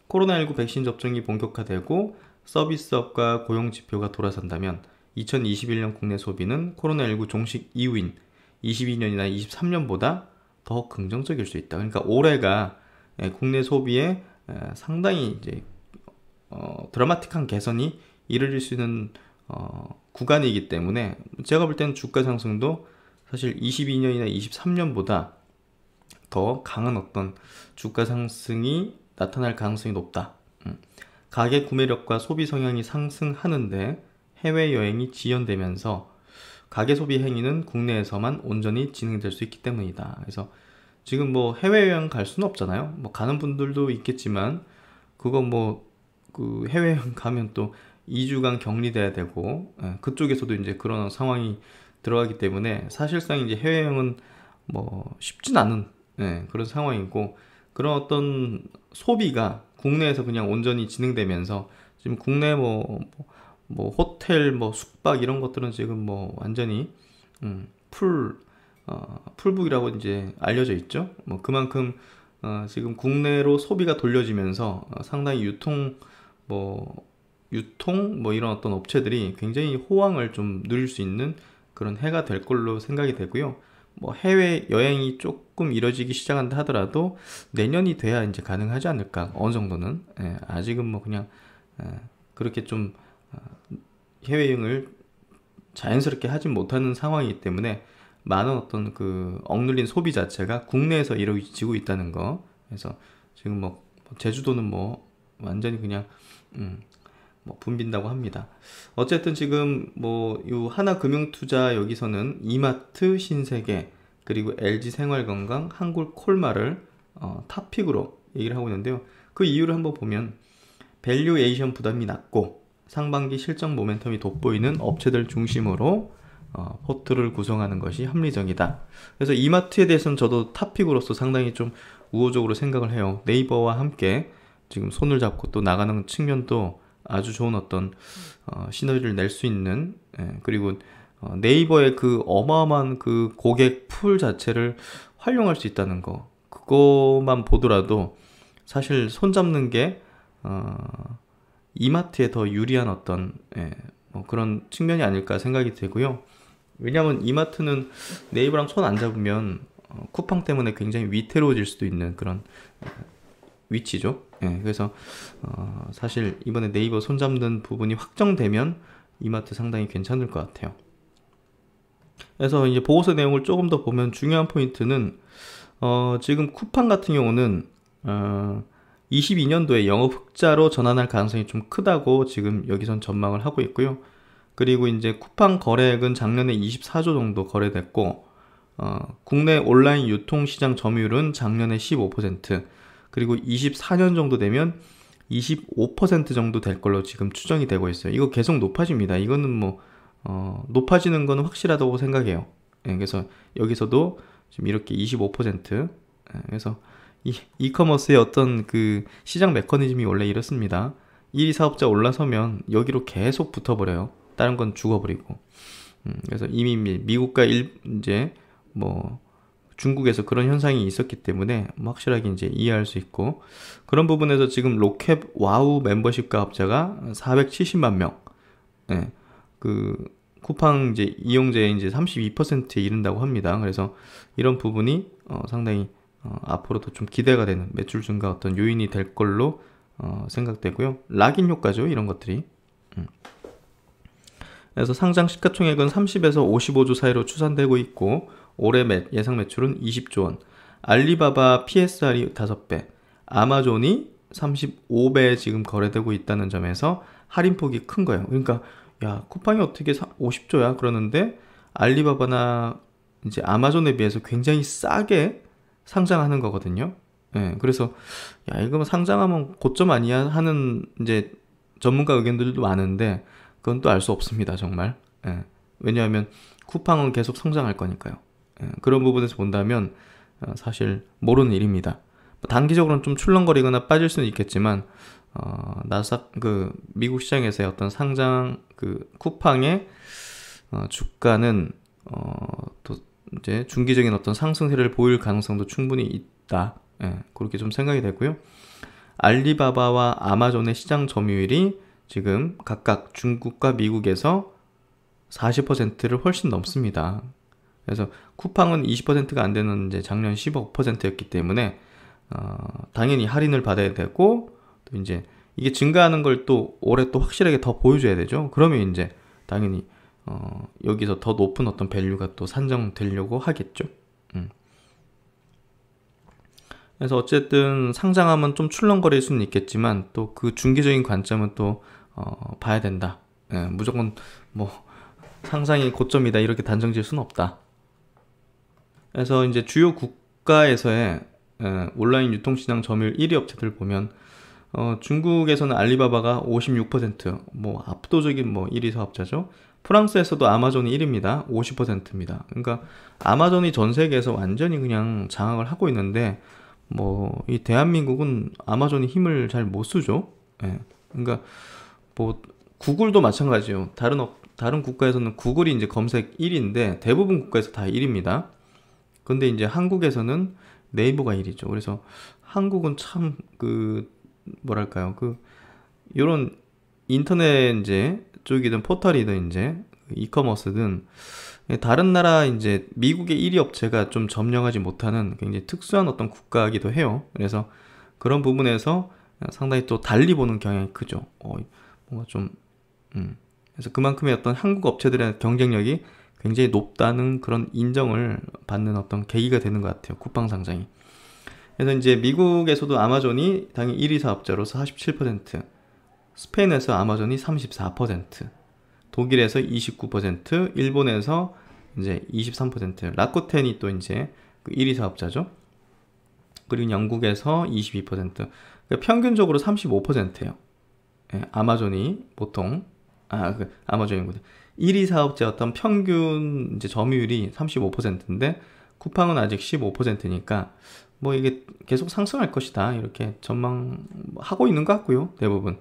코로나19 백신 접종이 본격화되고 서비스업과 고용 지표가 돌아선다면 2021년 국내 소비는 코로나19 종식 이후인 22년이나 23년보다 더 긍정적일 수 있다. 그러니까 올해가 예, 국내 소비에 예, 상당히 이제 어, 드라마틱한 개선이 이르릴 수 있는 어, 구간이기 때문에 제가 볼 때는 주가 상승도 사실 22년이나 23년보다 더 강한 어떤 주가 상승이 나타날 가능성이 높다. 음. 가계 구매력과 소비 성향이 상승하는데 해외 여행이 지연되면서 가계 소비 행위는 국내에서만 온전히 진행될 수 있기 때문이다. 그래서 지금 뭐 해외여행 갈 수는 없잖아요. 뭐 가는 분들도 있겠지만 그거 뭐 그 해외여행 가면 또 2주간 격리돼야 되고 예, 그쪽에서도 이제 그런 상황이 들어가기 때문에 사실상 이제 해외여행은 뭐 쉽진 않은 예, 그런 상황이고 그런 어떤 소비가 국내에서 그냥 온전히 진행되면서 지금 국내 뭐, 뭐뭐 호텔 뭐 숙박 이런 것들은 지금 뭐 완전히 음, 풀 어, 풀북이라고 이제 알려져 있죠. 뭐 그만큼 어, 지금 국내로 소비가 돌려지면서 어, 상당히 유통 뭐 유통 뭐 이런 어떤 업체들이 굉장히 호황을 좀 누릴 수 있는 그런 해가 될 걸로 생각이 되고요. 뭐 해외 여행이 조금 이뤄지기 시작한다 하더라도 내년이 돼야 이제 가능하지 않을까 어느 정도는 예, 아직은 뭐 그냥 예, 그렇게 좀 해외여행을 자연스럽게 하지 못하는 상황이기 때문에 많은 어떤 그 억눌린 소비 자체가 국내에서 이루어지고 있다는 거. 그래서 지금 뭐 제주도는 뭐 완전히 그냥 음, 뭐 붐빈다고 합니다. 어쨌든 지금 뭐요 하나금융투자 여기서는 이마트 신세계 그리고 LG 생활건강 한골 콜마를 어, 탑픽으로 얘기를 하고 있는데요. 그 이유를 한번 보면 밸류에이션 부담이 낮고 상반기 실적 모멘텀이 돋보이는 업체들 중심으로 어, 포트를 구성하는 것이 합리적이다. 그래서 이마트에 대해서는 저도 탑픽으로서 상당히 좀 우호적으로 생각을 해요. 네이버와 함께 지금 손을 잡고 또 나가는 측면도 아주 좋은 어떤 어, 시너지를 낼 수 있는 예, 그리고 어, 네이버의 그 어마어마한 그 고객 풀 자체를 활용할 수 있다는 거 그것만 보더라도 사실 손잡는 게 어, 이마트에 더 유리한 어떤 예, 뭐 그런 측면이 아닐까 생각이 되고요. 왜냐하면 이마트는 네이버랑 손 안 잡으면 어, 쿠팡 때문에 굉장히 위태로워질 수도 있는 그런 어, 위치죠. 예, 그래서 어, 사실 이번에 네이버 손잡는 부분이 확정되면 이마트 상당히 괜찮을 것 같아요. 그래서 이제 보고서 내용을 조금 더 보면 중요한 포인트는 어, 지금 쿠팡 같은 경우는 어, 22년도에 영업 흑자로 전환할 가능성이 좀 크다고 지금 여기선 전망을 하고 있고요. 그리고 이제 쿠팡 거래액은 작년에 24조 정도 거래됐고 어, 국내 온라인 유통 시장 점유율은 작년에 15% 그리고 24년 정도 되면 25% 정도 될 걸로 지금 추정이 되고 있어요. 이거 계속 높아집니다. 이거는 뭐 어, 높아지는 건 확실하다고 생각해요. 예, 그래서 여기서도 지금 이렇게 25% 예, 그래서 이, 커머스의 어떤 그 시장 메커니즘이 원래 이렇습니다. 1위 사업자 올라서면 여기로 계속 붙어버려요. 다른 건 죽어버리고. 음, 그래서 이미 미국과 일, 이제 뭐 중국에서 그런 현상이 있었기 때문에 뭐 확실하게 이제 이해할 수 있고 그런 부분에서 지금 로켓 와우 멤버십 가입자가 470만 명, 예, 그 쿠팡 이제 이용자의 이제 32%에 이른다고 합니다. 그래서 이런 부분이 어, 상당히 어, 앞으로도 좀 기대가 되는 매출 증가 어떤 요인이 될 걸로 어, 생각되고요. 락인 효과죠. 이런 것들이. 음. 그래서 상장 시가총액은 30에서 55조 사이로 추산되고 있고 올해 매, 예상 매출은 20조 원. 알리바바 PSR이 5배, 아마존이 3 5배 지금 거래되고 있다는 점에서 할인폭이 큰 거예요. 그러니까 야, 쿠팡이 어떻게 50조야? 그러는데 알리바바나 이제 아마존에 비해서 굉장히 싸게 상장하는 거거든요. 예, 그래서 야 이거 뭐 상장하면 고점 아니야 하는 이제 전문가 의견들도 많은데 그건 또 알 수 없습니다 정말. 예, 왜냐하면 쿠팡은 계속 성장할 거니까요. 예, 그런 부분에서 본다면 어, 사실 모르는 일입니다. 뭐 단기적으로는 좀 출렁거리거나 빠질 수는 있겠지만 어, 나사 그 미국 시장에서의 어떤 상장 그 쿠팡의 어, 주가는 어, 또 이제 중기적인 어떤 상승세를 보일 가능성도 충분히 있다. 예, 그렇게 좀 생각이 되고요. 알리바바와 아마존의 시장 점유율이 지금 각각 중국과 미국에서 40%를 훨씬 넘습니다. 그래서 쿠팡은 20%가 안 되는 이제 작년 15%였기 때문에 어, 당연히 할인을 받아야 되고 또 이제 이게 증가하는 걸 또 올해 또 확실하게 더 보여줘야 되죠. 그러면 이제 당연히 어, 여기서 더 높은 어떤 밸류가 또 산정되려고 하겠죠. 음. 그래서 어쨌든 상장하면 좀 출렁거릴 수는 있겠지만 또 그 중기적인 관점은 또 어, 봐야 된다. 예, 무조건 뭐 상상이 고점이다 이렇게 단정 지 수는 없다. 그래서 이제 주요 국가에서의 예, 온라인 유통시장 점유율 1위 업체들 보면 어, 중국에서는 알리바바가 56%, 뭐 압도적인 뭐 1위 사업자죠. 프랑스에서도 아마존이 1위입니다. 50%입니다. 그러니까 아마존이 전 세계에서 완전히 그냥 장악을 하고 있는데 뭐 이 대한민국은 아마존이 힘을 잘 못 쓰죠. 예. 그러니까 뭐 구글도 마찬가지요. 다른 업, 다른 국가에서는 구글이 이제 검색 1위인데 대부분 국가에서 다 1위입니다. 근데 이제 한국에서는 네이버가 1위죠. 그래서 한국은 참 그 뭐랄까요? 그 요런 인터넷 이제 쪽이든 포털이든 이제 이커머스든 다른 나라 이제 미국의 1위 업체가 좀 점령하지 못하는 굉장히 특수한 어떤 국가이기도 해요. 그래서 그런 부분에서 상당히 또 달리 보는 경향이 크죠. 어, 뭔가 좀 음. 그래서 그만큼의 어떤 한국 업체들의 경쟁력이 굉장히 높다는 그런 인정을 받는 어떤 계기가 되는 것 같아요. 쿠팡 상장이. 그래서 이제 미국에서도 아마존이 당연히 1위 사업자로서 47%, 스페인에서 아마존이 34%, 독일에서 29%, 일본에서 이제 23%, 라코텐이 또 이제 그 1위 사업자죠. 그리고 영국에서 22%. 그러니까 평균적으로 35%예요. 예, 아마존이 보통 아, 그 아마존이군요. 1위 사업자였던 평균 이제 점유율이 35%인데 쿠팡은 아직 15%니까 뭐 이게 계속 상승할 것이다. 이렇게 전망하고 있는 것 같고요. 대부분.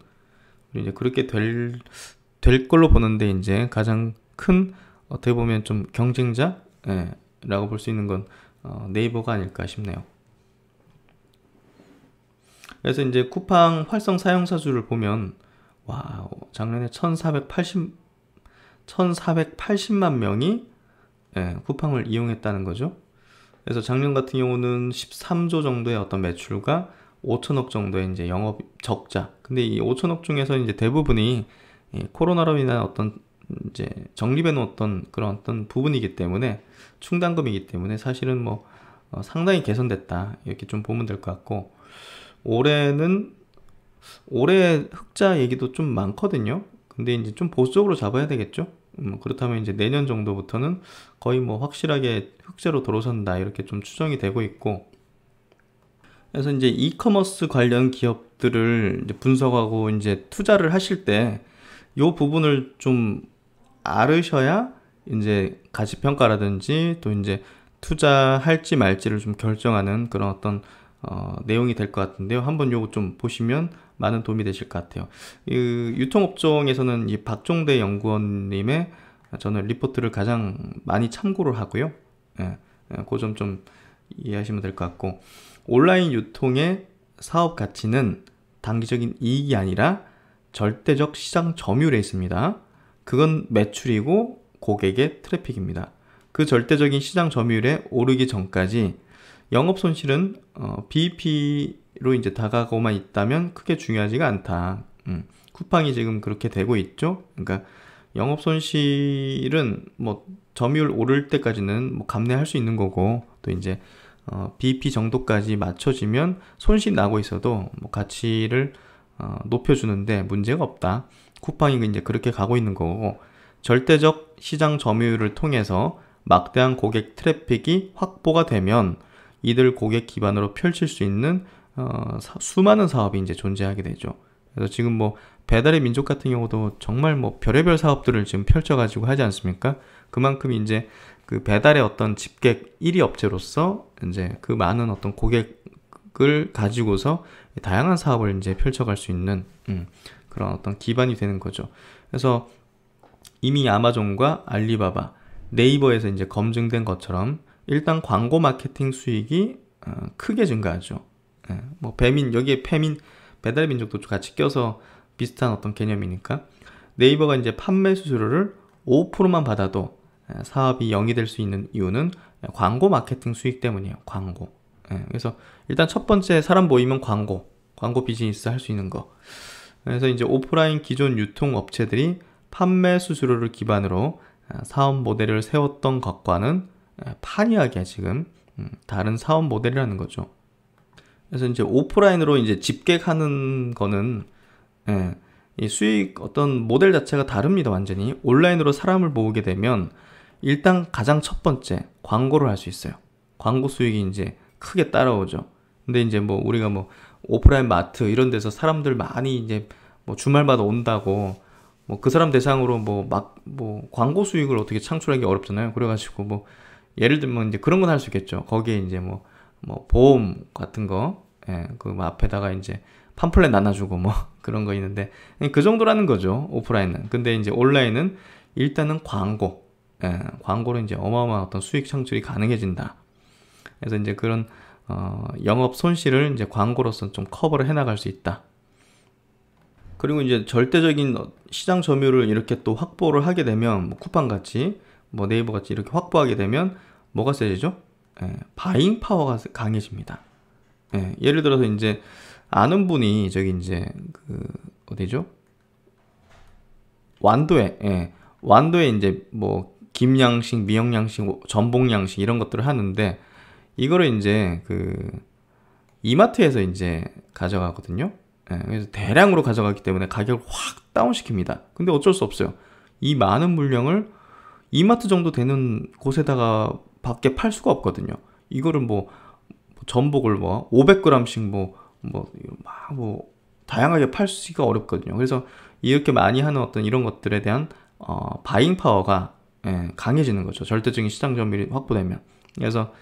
이제 그렇게 될, 될 걸로 보는데 이제 가장 큰 어떻게 보면 좀 경쟁자? 예, 라고 볼 수 있는 건 어, 네이버가 아닐까 싶네요. 그래서 이제 쿠팡 활성 사용자 수를 보면 와 작년에 1480 1480만 명이 예, 쿠팡을 이용했다는 거죠. 그래서 작년 같은 경우는 13조 정도의 어떤 매출과 5천억 정도의 이제 영업 적자. 근데 이 5천억 중에서 이제 대부분이 코로나로 인한 어떤 이제 정립해 놓았던 그런 어떤 부분이기 때문에 충당금이기 때문에 사실은 뭐 어, 상당히 개선됐다 이렇게 좀 보면 될 것 같고 올해는 올해 흑자 얘기도 좀 많거든요. 근데 이제 좀 보수적으로 잡아야 되겠죠. 음, 그렇다면 이제 내년 정도부터는 거의 뭐 확실하게 흑자로 돌아선다 이렇게 좀 추정이 되고 있고 그래서 이제 이커머스 관련 기업들을 이제 분석하고 이제 투자를 하실 때요 부분을 좀 알으셔야 이제 가치 평가라든지 또 이제 투자할지 말지를 좀 결정하는 그런 어떤 어, 내용이 될 것 같은데요. 한번 요거 좀 보시면 많은 도움이 되실 것 같아요. 그 유통업종에서는 이 박종대 연구원님의 저는 리포트를 가장 많이 참고를 하고요. 예, 예, 그점 좀 이해하시면 될 것 같고. 온라인 유통의 사업 가치는 단기적인 이익이 아니라 절대적 시장 점유율에 있습니다. 그건 매출이고 고객의 트래픽입니다. 그 절대적인 시장 점유율에 오르기 전까지 영업 손실은 어, b p 로 이제 다가오고만 있다면 크게 중요하지가 않다. 음, 쿠팡이 지금 그렇게 되고 있죠. 그러니까 영업 손실은 뭐 점유율 오를 때까지는 뭐 감내할 수 있는 거고 또 이제 어, b p 정도까지 맞춰지면 손실 나고 있어도 뭐 가치를 어, 높여주는데 문제가 없다. 쿠팡이 이제 그렇게 가고 있는 거고 절대적 시장 점유율을 통해서 막대한 고객 트래픽이 확보가 되면 이들 고객 기반으로 펼칠 수 있는 어, 사, 수많은 사업이 이제 존재하게 되죠. 그래서 지금 뭐 배달의 민족 같은 경우도 정말 뭐 별의별 사업들을 지금 펼쳐가지고 하지 않습니까? 그만큼 이제 그 배달의 어떤 집객 1위 업체로서 이제 그 많은 어떤 고객을 가지고서 다양한 사업을 이제 펼쳐갈 수 있는 음, 그런 어떤 기반이 되는 거죠. 그래서 이미 아마존과 알리바바, 네이버에서 이제 검증된 것처럼 일단 광고 마케팅 수익이 어, 크게 증가하죠. 예, 뭐 배민 여기에 페민 배달 민족도 같이 껴서 비슷한 어떤 개념이니까 네이버가 이제 판매 수수료를 5%만 받아도 예, 사업이 0이 될 수 있는 이유는 광고 마케팅 수익 때문이에요. 광고. 예, 그래서 일단 첫 번째 사람 모이면 광고. 광고 비즈니스 할 수 있는 거. 그래서 이제 오프라인 기존 유통 업체들이 판매 수수료를 기반으로 예, 사업 모델을 세웠던 것과는 판이하게 지금 음, 다른 사업 모델이라는 거죠. 그래서 이제 오프라인으로 이제 집객하는 거는 이 수익 어떤 모델 자체가 다릅니다 완전히 온라인으로 사람을 모으게 되면 일단 가장 첫 번째 광고를 할 수 있어요. 광고 수익이 이제 크게 따라오죠. 근데 이제 뭐 우리가 뭐 오프라인 마트 이런 데서 사람들 많이 이제 뭐 주말마다 온다고 뭐 그 사람 대상으로 뭐 막뭐 뭐 광고 수익을 어떻게 창출하기 어렵잖아요. 그래가지고 뭐 예를 들면 이제 그런 건 할 수 있겠죠. 거기에 이제 뭐, 뭐 보험 같은 거, 예, 그 뭐 앞에다가 이제 팜플렛 나눠주고 뭐 *laughs* 그런 거 있는데 그 정도라는 거죠. 오프라인은. 근데 이제 온라인은 일단은 광고, 예, 광고로 이제 어마어마한 어떤 수익 창출이 가능해진다. 그래서 이제 그런 어, 영업 손실을 이제 광고로서 좀 커버를 해나갈 수 있다. 그리고 이제 절대적인 시장 점유율을 이렇게 또 확보를 하게 되면 뭐 쿠팡 같이 뭐 네이버 같이 이렇게 확보하게 되면 뭐가 세지죠? 예, 바잉 파워가 강해집니다. 예, 예를 들어서 이제 아는 분이 저기 이제 그 어디죠? 완도에 예, 완도에 이제 뭐김 양식, 미역 양식, 전복 양식 이런 것들을 하는데 이거를 이제 그 이마트에서 이제 가져가거든요. 예, 그래서 대량으로 가져가기 때문에 가격을 확 다운시킵니다. 근데 어쩔 수 없어요. 이 많은 물량을 이마트 정도 되는 곳에다가 밖에 팔 수가 없거든요. 이거를 뭐 전복을 뭐 500g씩 뭐 뭐막 뭐, 뭐, 뭐 다양하게 팔 수가 어렵거든요. 그래서 이렇게 많이 하는 어떤 이런 것들에 대한 어, 바잉 파워가 예, 강해지는 거죠. 절대적인 시장 점유율이 확보되면. 그래서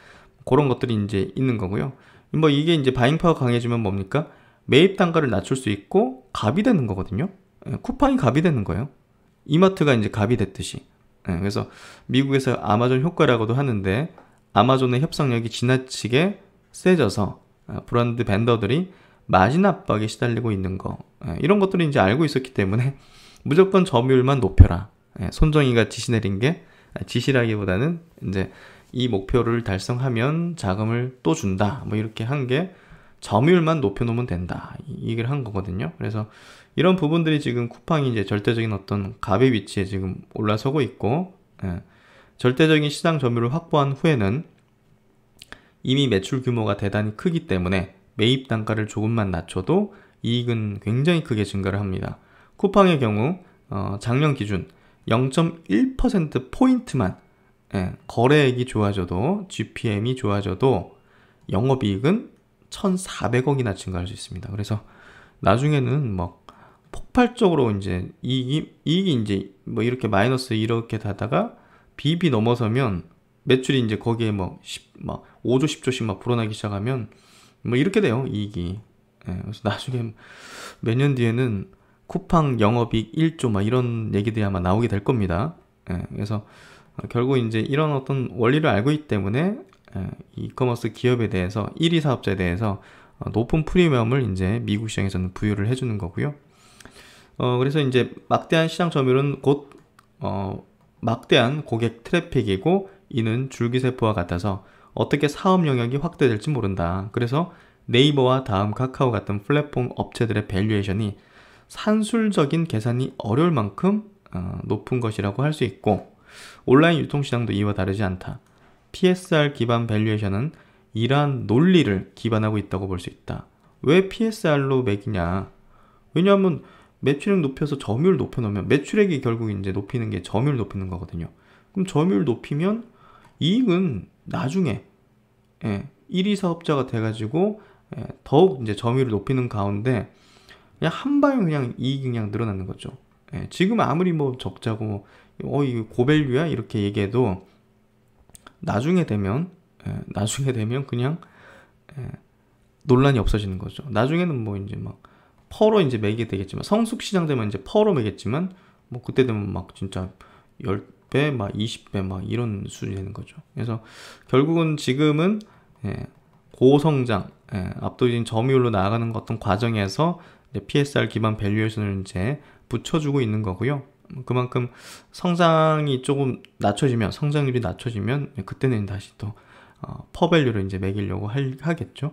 그런 것들이 이제 있는 거고요. 뭐 이게 이제 바잉 파워 강해지면 뭡니까? 매입 단가를 낮출 수 있고 갑이 되는 거거든요. 예, 쿠팡이 갑이 되는 거예요. 이마트가 이제 갑이 됐듯이. 예, 그래서 미국에서 아마존 효과라고도 하는데 아마존의 협상력이 지나치게 세져서 아, 브랜드 벤더들이 마진 압박에 시달리고 있는 거 예, 이런 것들을 이제 알고 있었기 때문에 *laughs* 무조건 점유율만 높여라 예, 손정이가 지시 내린 게 지시라기보다는 이제 이 목표를 달성하면 자금을 또 준다. 뭐 이렇게 한 게 점유율만 높여놓으면 된다. 이 얘기를 한 거거든요. 그래서 이런 부분들이 지금 쿠팡이 이제 절대적인 어떤 갑의 위치에 지금 올라서고 있고, 예. 절대적인 시장 점유율을 확보한 후에는 이미 매출 규모가 대단히 크기 때문에 매입 단가를 조금만 낮춰도 이익은 굉장히 크게 증가를 합니다. 쿠팡의 경우 어, 작년 기준 0.1%포인트만 예, 거래액이 좋아져도 GPM이 좋아져도 영업이익은 1,400억이나 증가할 수 있습니다. 그래서 나중에는 막 폭발적으로 이제 이익이, 이익이 이제 뭐 이렇게 마이너스 이렇게 가다가 비비 넘어서면 매출이 이제 거기에 뭐, 10, 막 뭐 5조, 10조씩 막 불어나기 시작하면 뭐 이렇게 돼요, 이익이. 예, 그래서 나중에 몇 년 뒤에는 쿠팡 영업이익 1조 막 이런 얘기들이 아마 나오게 될 겁니다. 예, 그래서 결국 이제 이런 어떤 원리를 알고 있기 때문에 예, 이커머스 기업에 대해서 1위 사업자에 대해서 어, 높은 프리미엄을 이제 미국 시장에서는 부여를 해주는 거고요. 어, 그래서 이제 막대한 시장 점유율은 곧 어, 막대한 고객 트래픽이고 이는 줄기세포와 같아서 어떻게 사업 영역이 확대될지 모른다. 그래서 네이버와 다음 카카오 같은 플랫폼 업체들의 밸류에이션이 산술적인 계산이 어려울 만큼 어, 높은 것이라고 할 수 있고 온라인 유통시장도 이와 다르지 않다. PSR 기반 밸류에이션은 이러한 논리를 기반하고 있다고 볼 수 있다. 왜 PSR로 매기냐? 왜냐하면 매출액 높여서 점유율 높여놓으면 매출액이 결국 이제 높이는 게 점유율 높이는 거거든요. 그럼 점유율 높이면 이익은 나중에 예, 1위 사업자가 돼가지고 예, 더욱 이제 점유율을 높이는 가운데 그냥 한 방에 그냥 이익이 그냥 늘어나는 거죠. 예, 지금 아무리 뭐 적자고 뭐, 어이 고밸류야 이렇게 얘기해도 나중에 되면 예, 나중에 되면 그냥 예, 논란이 없어지는 거죠. 나중에는 뭐 이제 막 퍼로 이제 매게 되겠지만 성숙 시장 되면 이제 퍼로 매겠지만 뭐 그때 되면 막 진짜 10배 막 20배 막 이런 수준이 되는 거죠. 그래서 결국은 지금은 예, 고성장 예, 압도적인 점유율로 나아가는 어떤 과정에서 PSR 기반 밸류에이션을 이제 붙여주고 있는 거고요. 그만큼 성장이 조금 낮춰지면 성장률이 낮춰지면 그때는 다시 또 어, 퍼밸류를 이제 매기려고 할, 하겠죠.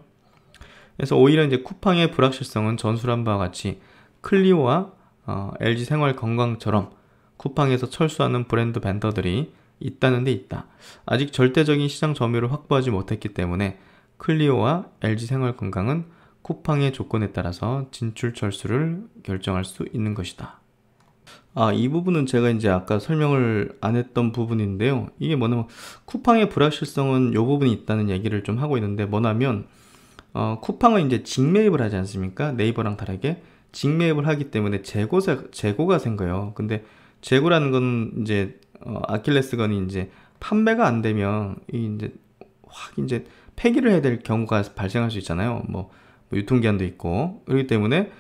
그래서 오히려 이제 쿠팡의 불확실성은 전술한 바와 같이 클리오와 어, LG 생활 건강처럼 쿠팡에서 철수하는 브랜드 벤더들이 있다는 데 있다. 아직 절대적인 시장 점유율을 확보하지 못했기 때문에 클리오와 LG 생활 건강은 쿠팡의 조건에 따라서 진출 철수를 결정할 수 있는 것이다. 아, 이 부분은 제가 이제 아까 설명을 안 했던 부분인데요. 이게 뭐냐면 쿠팡의 불확실성은 요 부분이 있다는 얘기를 좀 하고 있는데 뭐냐면 어, 쿠팡은 이제 직매입을 하지 않습니까? 네이버랑 다르게 직매입을 하기 때문에 재고사, 재고가 생겨요. 근데 재고라는 건 이제 어, 아킬레스건이 이제 판매가 안 되면 이 이제 확 이제 폐기를 해야 될 경우가 발생할 수 있잖아요. 뭐뭐 유통기한도 있고 그렇기 때문에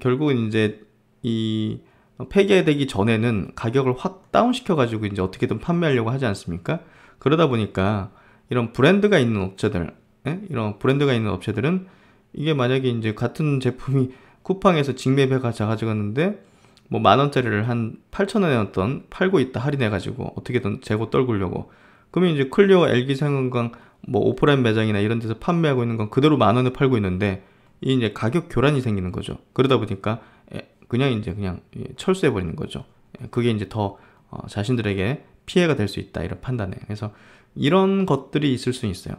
결국은 이제 이 폐기되기 전에는 가격을 확 다운시켜 가지고 이제 어떻게든 판매하려고 하지 않습니까? 그러다 보니까 이런 브랜드가 있는 업체들, 예? 이런 브랜드가 있는 업체들은 이게 만약에 이제 같은 제품이 쿠팡에서 직매매가 져갔는데뭐 만 원짜리를 한 8천 원에 어떤 팔고 있다 할인해 가지고 어떻게든 재고 떨굴려고 그러면 이제 클리오 LG 상은광뭐 오프라인 매장이나 이런 데서 판매하고 있는 건 그대로 만 원에 팔고 있는데 이 이제 가격 교란이 생기는 거죠. 그러다 보니까 예, 그냥 이제 그냥 예, 철수해 버리는 거죠. 예, 그게 이제 더 어, 자신들에게 피해가 될 수 있다 이런 판단에 그래서 이런 것들이 있을 수 있어요.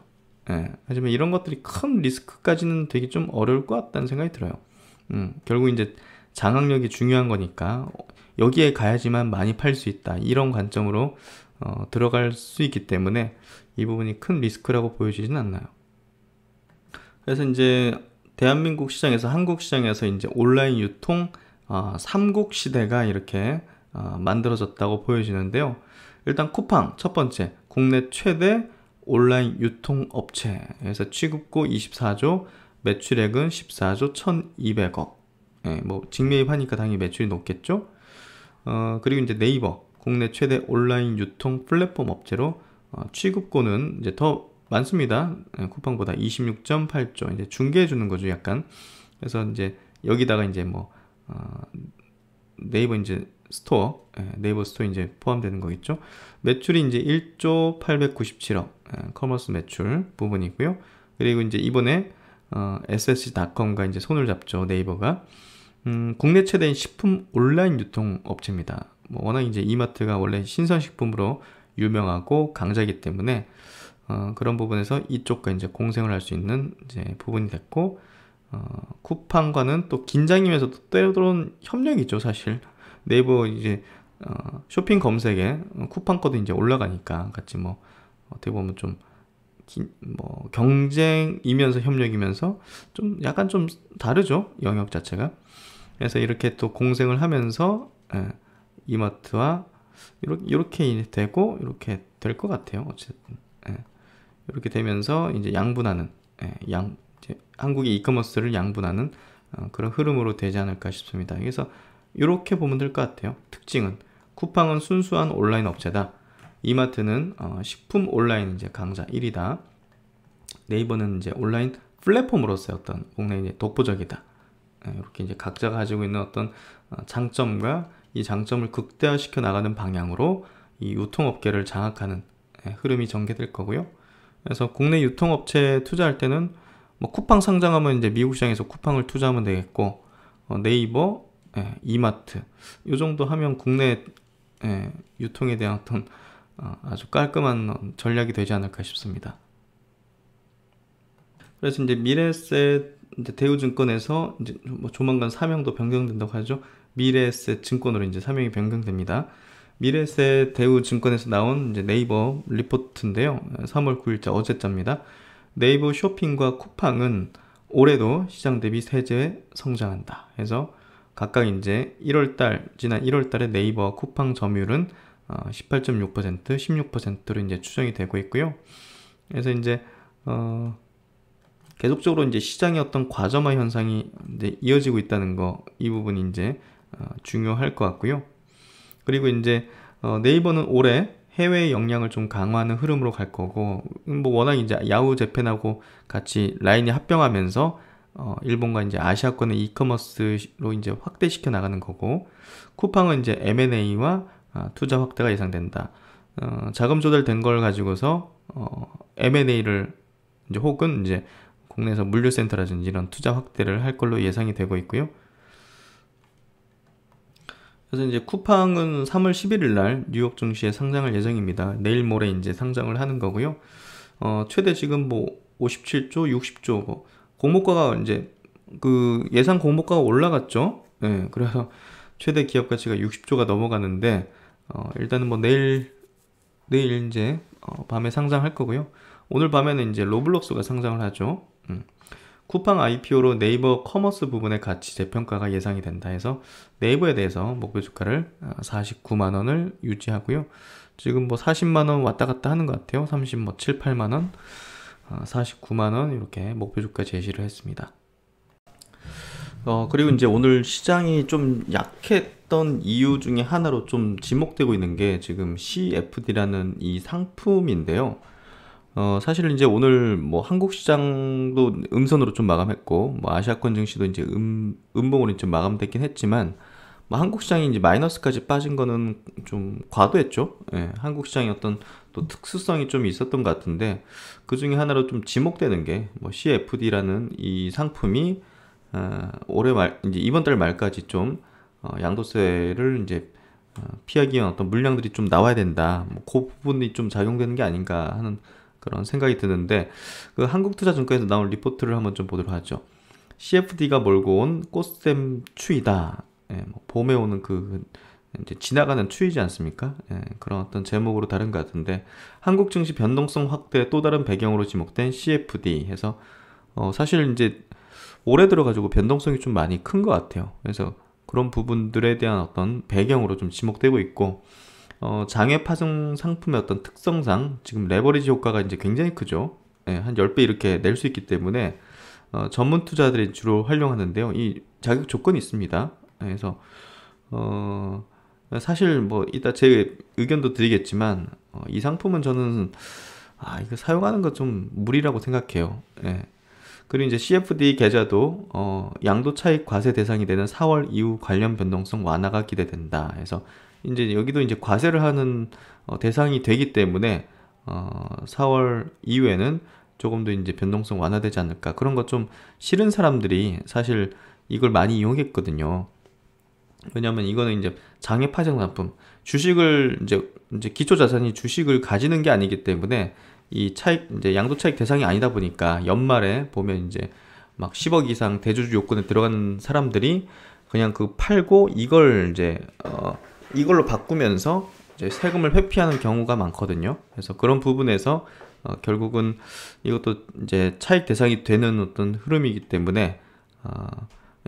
예, 하지만 이런 것들이 큰 리스크까지는 되게 좀 어려울 것 같다는 생각이 들어요. 음, 결국 이제 장악력이 중요한 거니까 어, 여기에 가야지만 많이 팔 수 있다 이런 관점으로 어, 들어갈 수 있기 때문에 이 부분이 큰 리스크라고 보여지진 않나요. 그래서 이제 대한민국 시장에서 한국 시장에서 이제 온라인 유통 어, 삼국 시대가 이렇게 어, 만들어졌다고 보여지는데요. 일단 쿠팡 첫 번째 국내 최대 온라인 유통 업체에서 취급고 24조 매출액은 14조 1,200억. 예, 뭐 직매입하니까 당연히 매출이 높겠죠. 어, 그리고 이제 네이버 국내 최대 온라인 유통 플랫폼 업체로 어, 취급고는 이제 더 많습니다. 예, 쿠팡보다 26.8조. 이제 중개해 주는 거죠, 약간. 그래서 이제 여기다가 이제 뭐 어, 네이버 이제 스토어, 예, 네이버 스토어 이제 포함되는 거겠죠. 매출이 이제 1조 897억 예, 커머스 매출 부분이고요. 그리고 이제 이번에 어, ssc.com과 이제 손을 잡죠. 네이버가 음, 국내 최대인 식품 온라인 유통 업체입니다. 뭐 워낙 이제 이마트가 원래 신선식품으로 유명하고 강자이기 때문에 어, 그런 부분에서 이쪽과 이제 공생을 할 수 있는 이제 부분이 됐고 어, 쿠팡과는 또 긴장이면서 또 때로는 협력이죠 사실 네이버 이제 어, 쇼핑 검색에 쿠팡 거도 이제 올라가니까 같이 뭐 어떻게 보면 좀 기, 뭐 경쟁이면서 협력이면서 좀 약간 좀 다르죠 영역 자체가 그래서 이렇게 또 공생을 하면서 예, 이마트와 이렇게, 이렇게 되고 이렇게 될 것 같아요 어쨌든 이렇게 되면서 이제 양분하는 예, 양 한국의 이커머스를 양분하는 어, 그런 흐름으로 되지 않을까 싶습니다. 그래서 이렇게 보면 될 것 같아요. 특징은 쿠팡은 순수한 온라인 업체다. 이마트는 어, 식품 온라인 이제 강자 1위다. 네이버는 이제 온라인 플랫폼으로서의 어떤 국내 이제 독보적이다. 예, 이렇게 이제 각자 가지고 있는 어떤 어, 장점과 이 장점을 극대화시켜 나가는 방향으로 이 유통업계를 장악하는 예, 흐름이 전개될 거고요. 그래서 국내 유통업체에 투자할 때는 뭐 쿠팡 상장하면 이제 미국 시장에서 쿠팡을 투자하면 되겠고 어, 네이버, 예, 이마트 이 정도 하면 국내 예, 유통에 대한 어떤 어, 아주 깔끔한 전략이 되지 않을까 싶습니다. 그래서 이제 미래에셋 이제 대우증권에서 이제 뭐 조만간 사명도 변경된다고 하죠. 미래에셋 증권으로 이제 사명이 변경됩니다. 미래세 대우증권에서 나온 네이버 리포트인데요. 3월 9일자 어제자입니다. 네이버 쇼핑과 쿠팡은 올해도 시장 대비 세제 에 성장한다. 해서 각각 이제 1월달 지난 1월달에 네이버 쿠팡 점유율은 18.6% 어, 16%로 이제 추정이 되고 있고요. 그래서 이제 어, 계속적으로 이제 시장의 어떤 과점화 현상이 이제 이어지고 있다는 거 이 부분이 이제 어, 중요할 것 같고요. 그리고 이제 어, 네이버는 올해 해외 역량을 좀 강화하는 흐름으로 갈 거고 음, 뭐 워낙 이제 야후 재팬하고 같이 라인이 합병하면서 어, 일본과 이제 아시아권의 이커머스로 이제 확대시켜 나가는 거고 쿠팡은 이제 M&A와 아, 투자 확대가 예상된다. 어, 자금 조달된 걸 가지고서 어, M&A를 이제 혹은 이제 국내에서 물류센터라든지 이런 투자 확대를 할 걸로 예상이 되고 있고요. 그래서 이제 쿠팡은 3월 11일 날 뉴욕 증시에 상장할 예정입니다. 내일 모레 이제 상장을 하는 거고요. 어, 최대 지금 뭐 57조, 60조 뭐 공모가가 이제 그 예상 공모가가 올라갔죠. 예. 네, 그래서 최대 기업 가치가 60조가 넘어가는데 어, 일단은 뭐 내일 내일 이제 어, 밤에 상장할 거고요. 오늘 밤에는 이제 로블록스가 상장을 하죠. 음. 쿠팡 IPO로 네이버 커머스 부분의 가치 재평가가 예상이 된다 해서 네이버에 대해서 목표 주가를 49만 어, 원을 유지하고요. 지금 뭐 40만 원 왔다 갔다 하는 것 같아요. 30 뭐 7, 8만 원, 49만 어, 원 이렇게 목표 주가 제시를 했습니다. 어, 그리고 이제 오늘 시장이 좀 약했던 이유 중에 하나로 좀 지목되고 있는 게 지금 CFD라는 이 상품인데요. 어, 사실 은 이제 오늘 뭐 한국 시장도 음선으로 좀 마감했고, 뭐 아시아권 증시도 이제 음, 음봉으로 좀 마감됐긴 했지만, 뭐 한국 시장이 이제 마이너스까지 빠진 거는 좀 과도했죠. 예, 한국 시장의 어떤 또 특수성이 좀 있었던 것 같은데, 그 중에 하나로 좀 지목되는 게, 뭐 CFD라는 이 상품이, 어, 올해 말, 이제 이번 달 말까지 좀, 어, 양도세를 이제 어, 피하기 위한 어떤 물량들이 좀 나와야 된다. 뭐, 그 부분이 좀 작용되는 게 아닌가 하는 그런 생각이 드는데 그 한국투자증권에서 나온 리포트를 한번 좀 보도록 하죠. CFD가 몰고 온 꽃샘 추위다. 예, 뭐 봄에 오는 그 이제 지나가는 추위지 않습니까? 예, 그런 어떤 제목으로 다른 것 같은데 한국 증시 변동성 확대또 다른 배경으로 지목된 CFD 해서 어, 사실 이제 올해 들어가지고 변동성이 좀 많이 큰 것 같아요. 그래서 그런 부분들에 대한 어떤 배경으로 좀 지목되고 있고 어, 장애 파생 상품의 어떤 특성상 지금 레버리지 효과가 이제 굉장히 크죠. 예, 한 10배 이렇게 낼 수 있기 때문에 어, 전문 투자들이 주로 활용하는데요. 이 자격 조건이 있습니다. 예, 그래서 어, 사실 뭐 이따 제 의견도 드리겠지만 어, 이 상품은 저는 아 이거 사용하는 것좀 무리라고 생각해요. 예. 그리고 이제 CFD 계좌도 어, 양도 차익 과세 대상이 되는 4월 이후 관련 변동성 완화가 기대된다. 그래서 이제 여기도 이제 과세를 하는 어, 대상이 되기 때문에 어, 4월 이후에는 조금 더 이제 변동성 완화되지 않을까 그런 것 좀 싫은 사람들이 사실 이걸 많이 이용했거든요. 왜냐하면 이거는 이제 장애 파생 상품 주식을 이제 이제 기초 자산이 주식을 가지는 게 아니기 때문에 이 차익 이제 양도 차익 대상이 아니다 보니까 연말에 보면 이제 막 10억 이상 대주주 요건에 들어간 사람들이 그냥 그 팔고 이걸 이제 어 이걸로 바꾸면서 세금을 회피하는 경우가 많거든요. 그래서 그런 부분에서 어, 결국은 이것도 이제 차익 대상이 되는 어떤 흐름이기 때문에 어,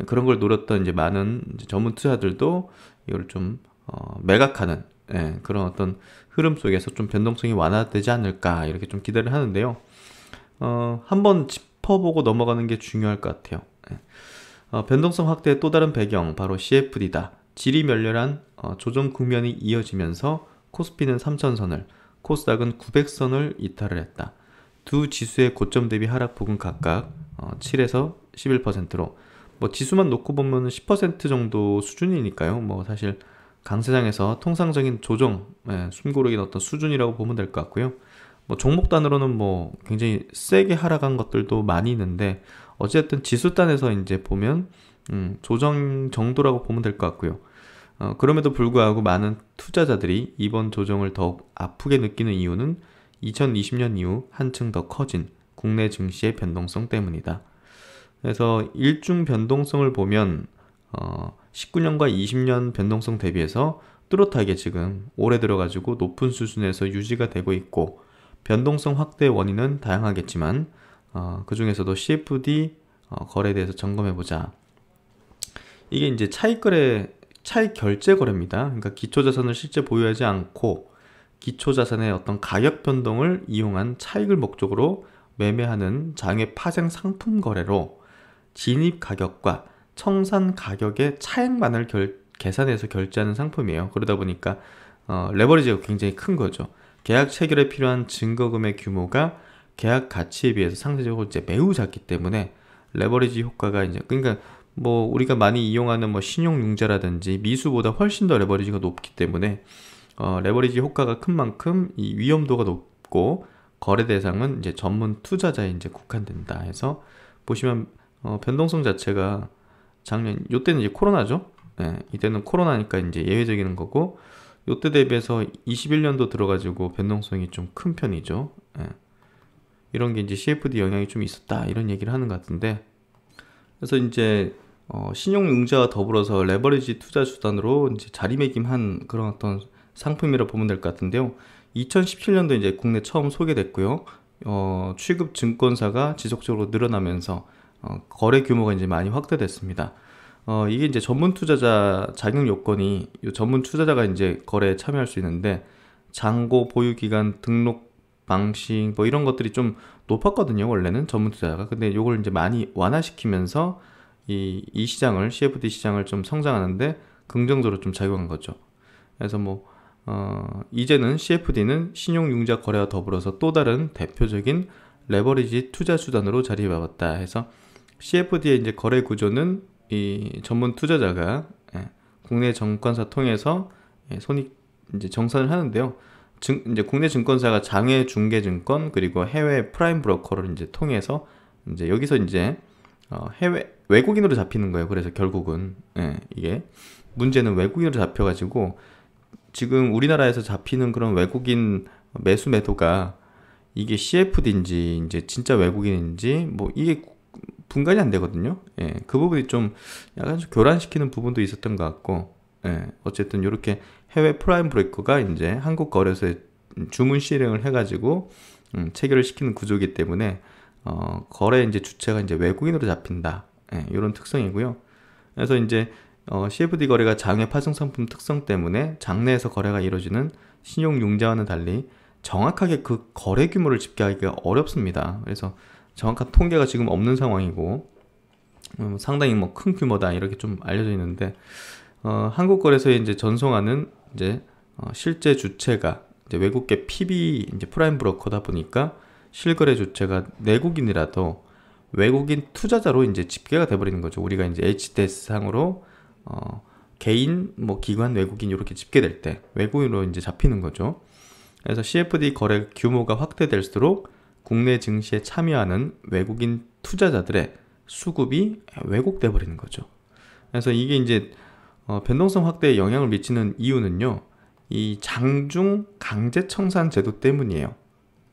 그런 걸 노렸던 이제 많은 이제 전문 투자들도 이걸 좀 어, 매각하는 예, 그런 어떤 흐름 속에서 좀 변동성이 완화되지 않을까 이렇게 좀 기대를 하는데요. 어, 한번 짚어보고 넘어가는 게 중요할 것 같아요. 예. 어, 변동성 확대의 또 다른 배경 바로 CFD다. 질이 멸렬한 어, 조정 국면이 이어지면서 코스피는 3천선을 코스닥은 900선을 이탈을 했다. 두 지수의 고점 대비 하락폭은 각각 7에서 어, 11%로 뭐 지수만 놓고 보면 10% 정도 수준이니까요. 뭐 사실 강세장에서 통상적인 조정, 예, 숨고르기 어떤 수준이라고 보면 될 것 같고요. 뭐 종목 단으로는 뭐 굉장히 세게 하락한 것들도 많이 있는데 어쨌든 지수 단에서 이제 보면 음, 조정 정도라고 보면 될 것 같고요. 어, 그럼에도 불구하고 많은 투자자들이 이번 조정을 더욱 아프게 느끼는 이유는 2020년 이후 한층 더 커진 국내 증시의 변동성 때문이다. 그래서 일중 변동성을 보면 어, 19년과 20년 변동성 대비해서 뚜렷하게 지금 오래 들어가지고 높은 수준에서 유지가 되고 있고 변동성 확대 원인은 다양하겠지만 어, 그 중에서도 CFD 어, 거래에 대해서 점검해 보자. 이게 이제 차익거래 차익 결제 거래입니다. 그러니까 기초 자산을 실제 보유하지 않고 기초 자산의 어떤 가격 변동을 이용한 차익을 목적으로 매매하는 장외 파생 상품 거래로 진입 가격과 청산 가격의 차액만을 결, 계산해서 결제하는 상품이에요. 그러다 보니까 어, 레버리지가 굉장히 큰 거죠. 계약 체결에 필요한 증거금의 규모가 계약 가치에 비해서 상대적으로 이제 매우 작기 때문에 레버리지 효과가 이제 그러니까 뭐 우리가 많이 이용하는 뭐 신용융자라든지 미수보다 훨씬 더 레버리지가 높기 때문에 어, 레버리지 효과가 큰 만큼 이 위험도가 높고 거래 대상은 이제 전문 투자자에 이제 국한된다 해서 보시면 어, 변동성 자체가 작년 요때는 이제 코로나죠. 예, 이때는 코로나니까 이제 예외적인 거고 요때 대비해서 21년도 들어가지고 변동성이 좀 큰 편이죠. 예. 이런 게 이제 CFD 영향이 좀 있었다 이런 얘기를 하는 것 같은데 그래서 이제 어, 신용융자와 더불어서 레버리지 투자 수단으로 이제 자리매김한 그런 어떤 상품이라 보면 될 것 같은데요. 2017년도 이제 국내 처음 소개됐고요. 어, 취급 증권사가 지속적으로 늘어나면서 어, 거래 규모가 이제 많이 확대됐습니다. 어, 이게 이제 전문 투자자 자격 요건이 전문 투자자가 이제 거래에 참여할 수 있는데 장고 보유 기간 등록 방식 뭐 이런 것들이 좀 높았거든요 원래는 전문 투자자가 근데 요걸 이제 많이 완화시키면서 이, 이 시장을, CFD 시장을 좀 성장하는데 긍정적으로 좀 작용한 거죠. 그래서 뭐, 어, 이제는 CFD는 신용융자 거래와 더불어서 또 다른 대표적인 레버리지 투자 수단으로 자리해 왔다 해서 CFD의 이제 거래 구조는 이 전문 투자자가 예, 국내 증권사 통해서 예, 손익 이제 정산을 하는데요. 증, 이제 국내 증권사가 장외 중개 증권 그리고 해외 프라임 브로커를 이제 통해서 이제 여기서 이제 어, 해외 외국인으로 잡히는 거예요. 그래서 결국은 예, 이게 문제는 외국인으로 잡혀가지고 지금 우리나라에서 잡히는 그런 외국인 매수 매도가 이게 CFD인지 이제 진짜 외국인인지 뭐 이게 분간이 안 되거든요. 예, 그 부분이 좀 약간 좀 교란시키는 부분도 있었던 것 같고, 예, 어쨌든 이렇게 해외 프라임 브레이커가 이제 한국 거래소에 주문 실행을 해가지고 음, 체결을 시키는 구조이기 때문에 어, 거래 이제 주체가 이제 외국인으로 잡힌다. 네, 예, 이런 특성이고요. 그래서 이제 어, CFD 거래가 장외 파생 상품 특성 때문에 장내에서 거래가 이루어지는 신용융자와는 달리 정확하게 그 거래 규모를 집계하기가 어렵습니다. 그래서 정확한 통계가 지금 없는 상황이고 음, 상당히 뭐 큰 규모다 이렇게 좀 알려져 있는데 어, 한국 거래소에 이제 전송하는 이제 어, 실제 주체가 이제 외국계 PB 이제 프라임 브로커다 보니까 실거래 주체가 내국인이라도 외국인 투자자로 이제 집계가 돼버리는 거죠. 우리가 이제 HTS 상으로 어, 개인, 뭐 기관, 외국인 이렇게 집계될 때 외국인으로 이제 잡히는 거죠. 그래서 CFD 거래 규모가 확대될수록 국내 증시에 참여하는 외국인 투자자들의 수급이 왜곡돼 버리는 거죠. 그래서 이게 이제 어, 변동성 확대에 영향을 미치는 이유는요. 이 장중 강제 청산 제도 때문이에요.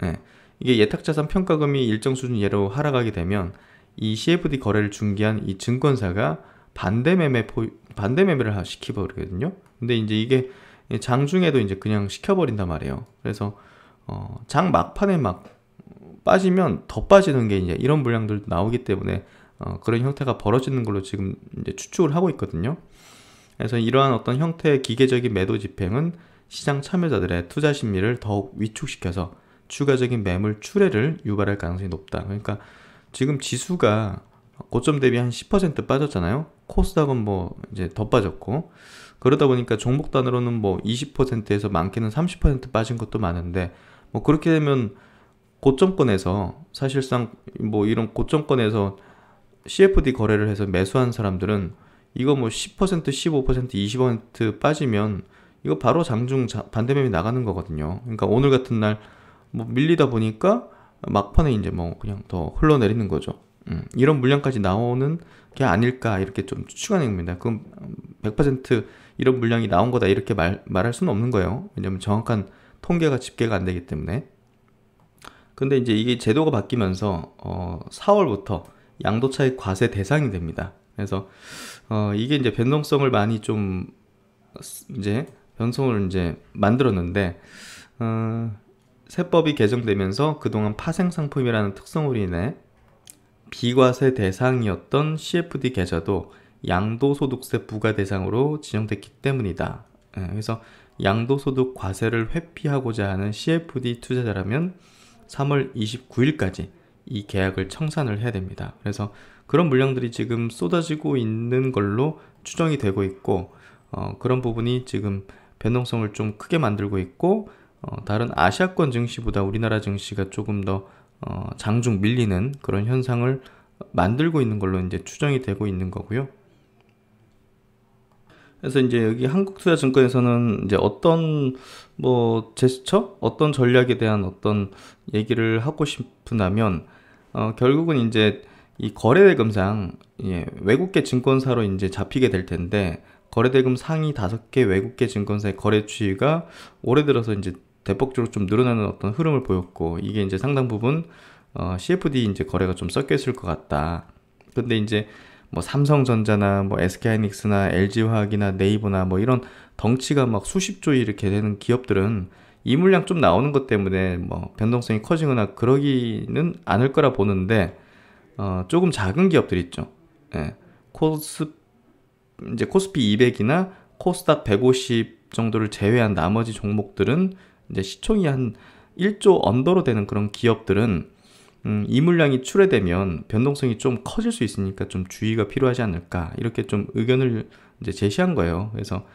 네. 이게 예탁자산 평가금이 일정 수준 이하로 하락하게 되면 이 CFD 거래를 중개한 이 증권사가 반대 매매 포, 반대 매매를 시켜버리거든요 근데 이제 이게 장중에도 이제 그냥 시켜버린단 말이에요. 그래서 어, 장 막판에 막 빠지면 더 빠지는 게 이제 이런 물량들도 나오기 때문에 어, 그런 형태가 벌어지는 걸로 지금 이제 추측을 하고 있거든요. 그래서 이러한 어떤 형태의 기계적인 매도 집행은 시장 참여자들의 투자 심리를 더욱 위축시켜서 추가적인 매물 출회를 유발할 가능성이 높다. 그러니까 지금 지수가 고점 대비 한 10% 빠졌잖아요. 코스닥은 뭐 이제 더 빠졌고 그러다 보니까 종목 단으로는 뭐 20%에서 많게는 30% 빠진 것도 많은데 뭐 그렇게 되면 고점권에서 사실상 뭐 이런 고점권에서 CFD 거래를 해서 매수한 사람들은 이거 뭐 10%, 15%, 20% 빠지면 이거 바로 장중 반대매매 나가는 거거든요. 그러니까 오늘 같은 날뭐 밀리다 보니까 막판에 이제 뭐 그냥 더 흘러내리는 거죠. 음, 이런 물량까지 나오는 게 아닐까 이렇게 좀 추측하는 겁니다. 그럼 100% 이런 물량이 나온 거다 이렇게 말, 말할 수는 없는 거예요. 왜냐면 정확한 통계가 집계가 안 되기 때문에. 근데 이제 이게 제도가 바뀌면서 어, 4월부터 양도차익 과세 대상이 됩니다. 그래서 어, 이게 이제 변동성을 많이 좀 이제 변성을 이제 만들었는데 어, 세법이 개정되면서 그동안 파생상품이라는 특성으로 인해 비과세 대상이었던 CFD 계좌도 양도소득세 부과 대상으로 지정됐기 때문이다. 예, 그래서 양도소득 과세를 회피하고자 하는 CFD 투자자라면 3월 29일까지 이 계약을 청산을 해야 됩니다. 그래서 그런 물량들이 지금 쏟아지고 있는 걸로 추정이 되고 있고 어, 그런 부분이 지금 변동성을 좀 크게 만들고 있고 어, 다른 아시아권 증시보다 우리나라 증시가 조금 더 어, 장중 밀리는 그런 현상을 만들고 있는 걸로 이제 추정이 되고 있는 거고요. 그래서 이제 여기 한국투자증권에서는 이제 어떤 뭐 제스처, 어떤 전략에 대한 어떤 얘기를 하고 싶으냐면 어, 결국은 이제 이 거래대금상 예, 외국계 증권사로 이제 잡히게 될 텐데 거래대금 상위 다개 외국계 증권사의 거래 추이가 올해 들어서 이제 대폭적으로 좀 늘어나는 어떤 흐름을 보였고 이게 이제 상당 부분 어, CFD 이제 거래가 좀 섞여 있을 것 같다. 근데 이제 뭐 삼성전자나 뭐 SK하이닉스나 LG화학이나 네이버나 뭐 이런 덩치가 막 수십 조 이렇게 되는 기업들은 이 물량 좀 나오는 것 때문에 뭐 변동성이 커지거나 그러기는 않을 거라 보는데 어, 조금 작은 기업들 있죠. 예. 코스 이제 코스피 200이나 코스닥 150 정도를 제외한 나머지 종목들은 이제 시총이 한 1조 언더로 되는 그런 기업들은 음, 이 물량이 출해되면 변동성이 좀 커질 수 있으니까 좀 주의가 필요하지 않을까 이렇게 좀 의견을 이제 제시한 거예요. 그래서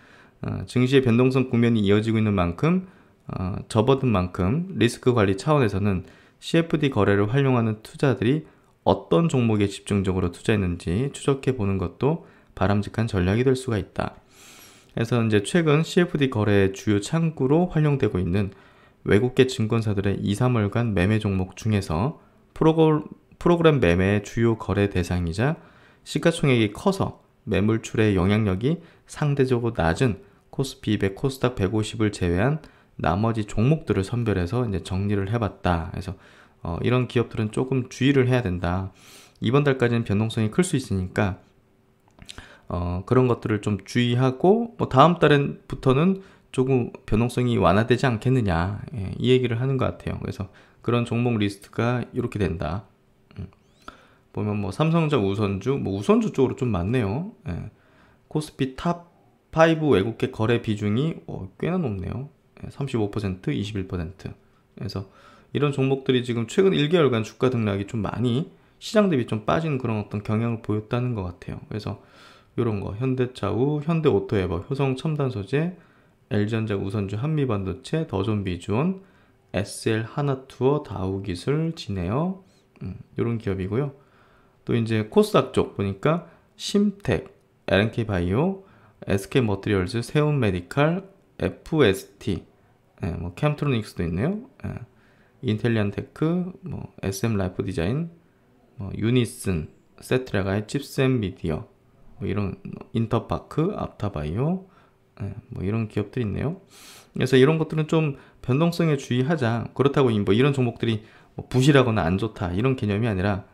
어, 증시의 변동성 국면이 이어지고 있는 만큼 어, 접어든 만큼 리스크 관리 차원에서는 CFD 거래를 활용하는 투자들이 어떤 종목에 집중적으로 투자했는지 추적해 보는 것도 바람직한 전략이 될 수가 있다. 그래서 이제 최근 CFD 거래의 주요 창구로 활용되고 있는 외국계 증권사들의 2, 3월간 매매 종목 중에서 프로그램 매매의 주요 거래 대상이자 시가총액이 커서 매물출의 영향력이 상대적으로 낮은 코스피 200, 코스닥 150을 제외한 나머지 종목들을 선별해서 이제 정리를 해봤다. 그래서 어, 이런 기업들은 조금 주의를 해야 된다. 이번 달까지는 변동성이 클 수 있으니까 어, 그런 것들을 좀 주의하고 뭐 다음 달부터는 조금 변동성이 완화되지 않겠느냐 예, 이 얘기를 하는 것 같아요. 그래서 그런 종목 리스트가 이렇게 된다. 음. 보면 뭐 삼성전자 우선주, 뭐 우선주 쪽으로 좀 많네요. 예. 코스피 탑 5 외국계 거래 비중이 어, 꽤나 높네요. 예, 35%, 21%. 그래서 이런 종목들이 지금 최근 1개월간 주가 등락이 좀 많이 시장 대비 좀 빠진 그런 어떤 경향을 보였다는 것 같아요. 그래서 이런 거 현대차우, 현대오토에버, 효성 첨단 소재, l 전자 우선주 한미반도체, 더존비주온, SL 하나투어, 다우기술, 진에어 음, 이런 기업이고요. 또 이제 코스닥 쪽 보니까 심텍, LNK 바이오, SK 머트리얼즈, 세운 메디칼, FST, 예, 뭐 캠트로닉스도 있네요. 예, 인텔리안 테크, 뭐 SM 라이프 디자인, 뭐 유니슨, 세트라가의 칩스 앤 미디어, 뭐 이런 인터파크, 아프타바이오뭐 예, 이런 기업들이 있네요. 그래서 이런 것들은 좀 변동성에 주의하자. 그렇다고 뭐 이런 종목들이 뭐 부실하거나 안 좋다 이런 개념이 아니라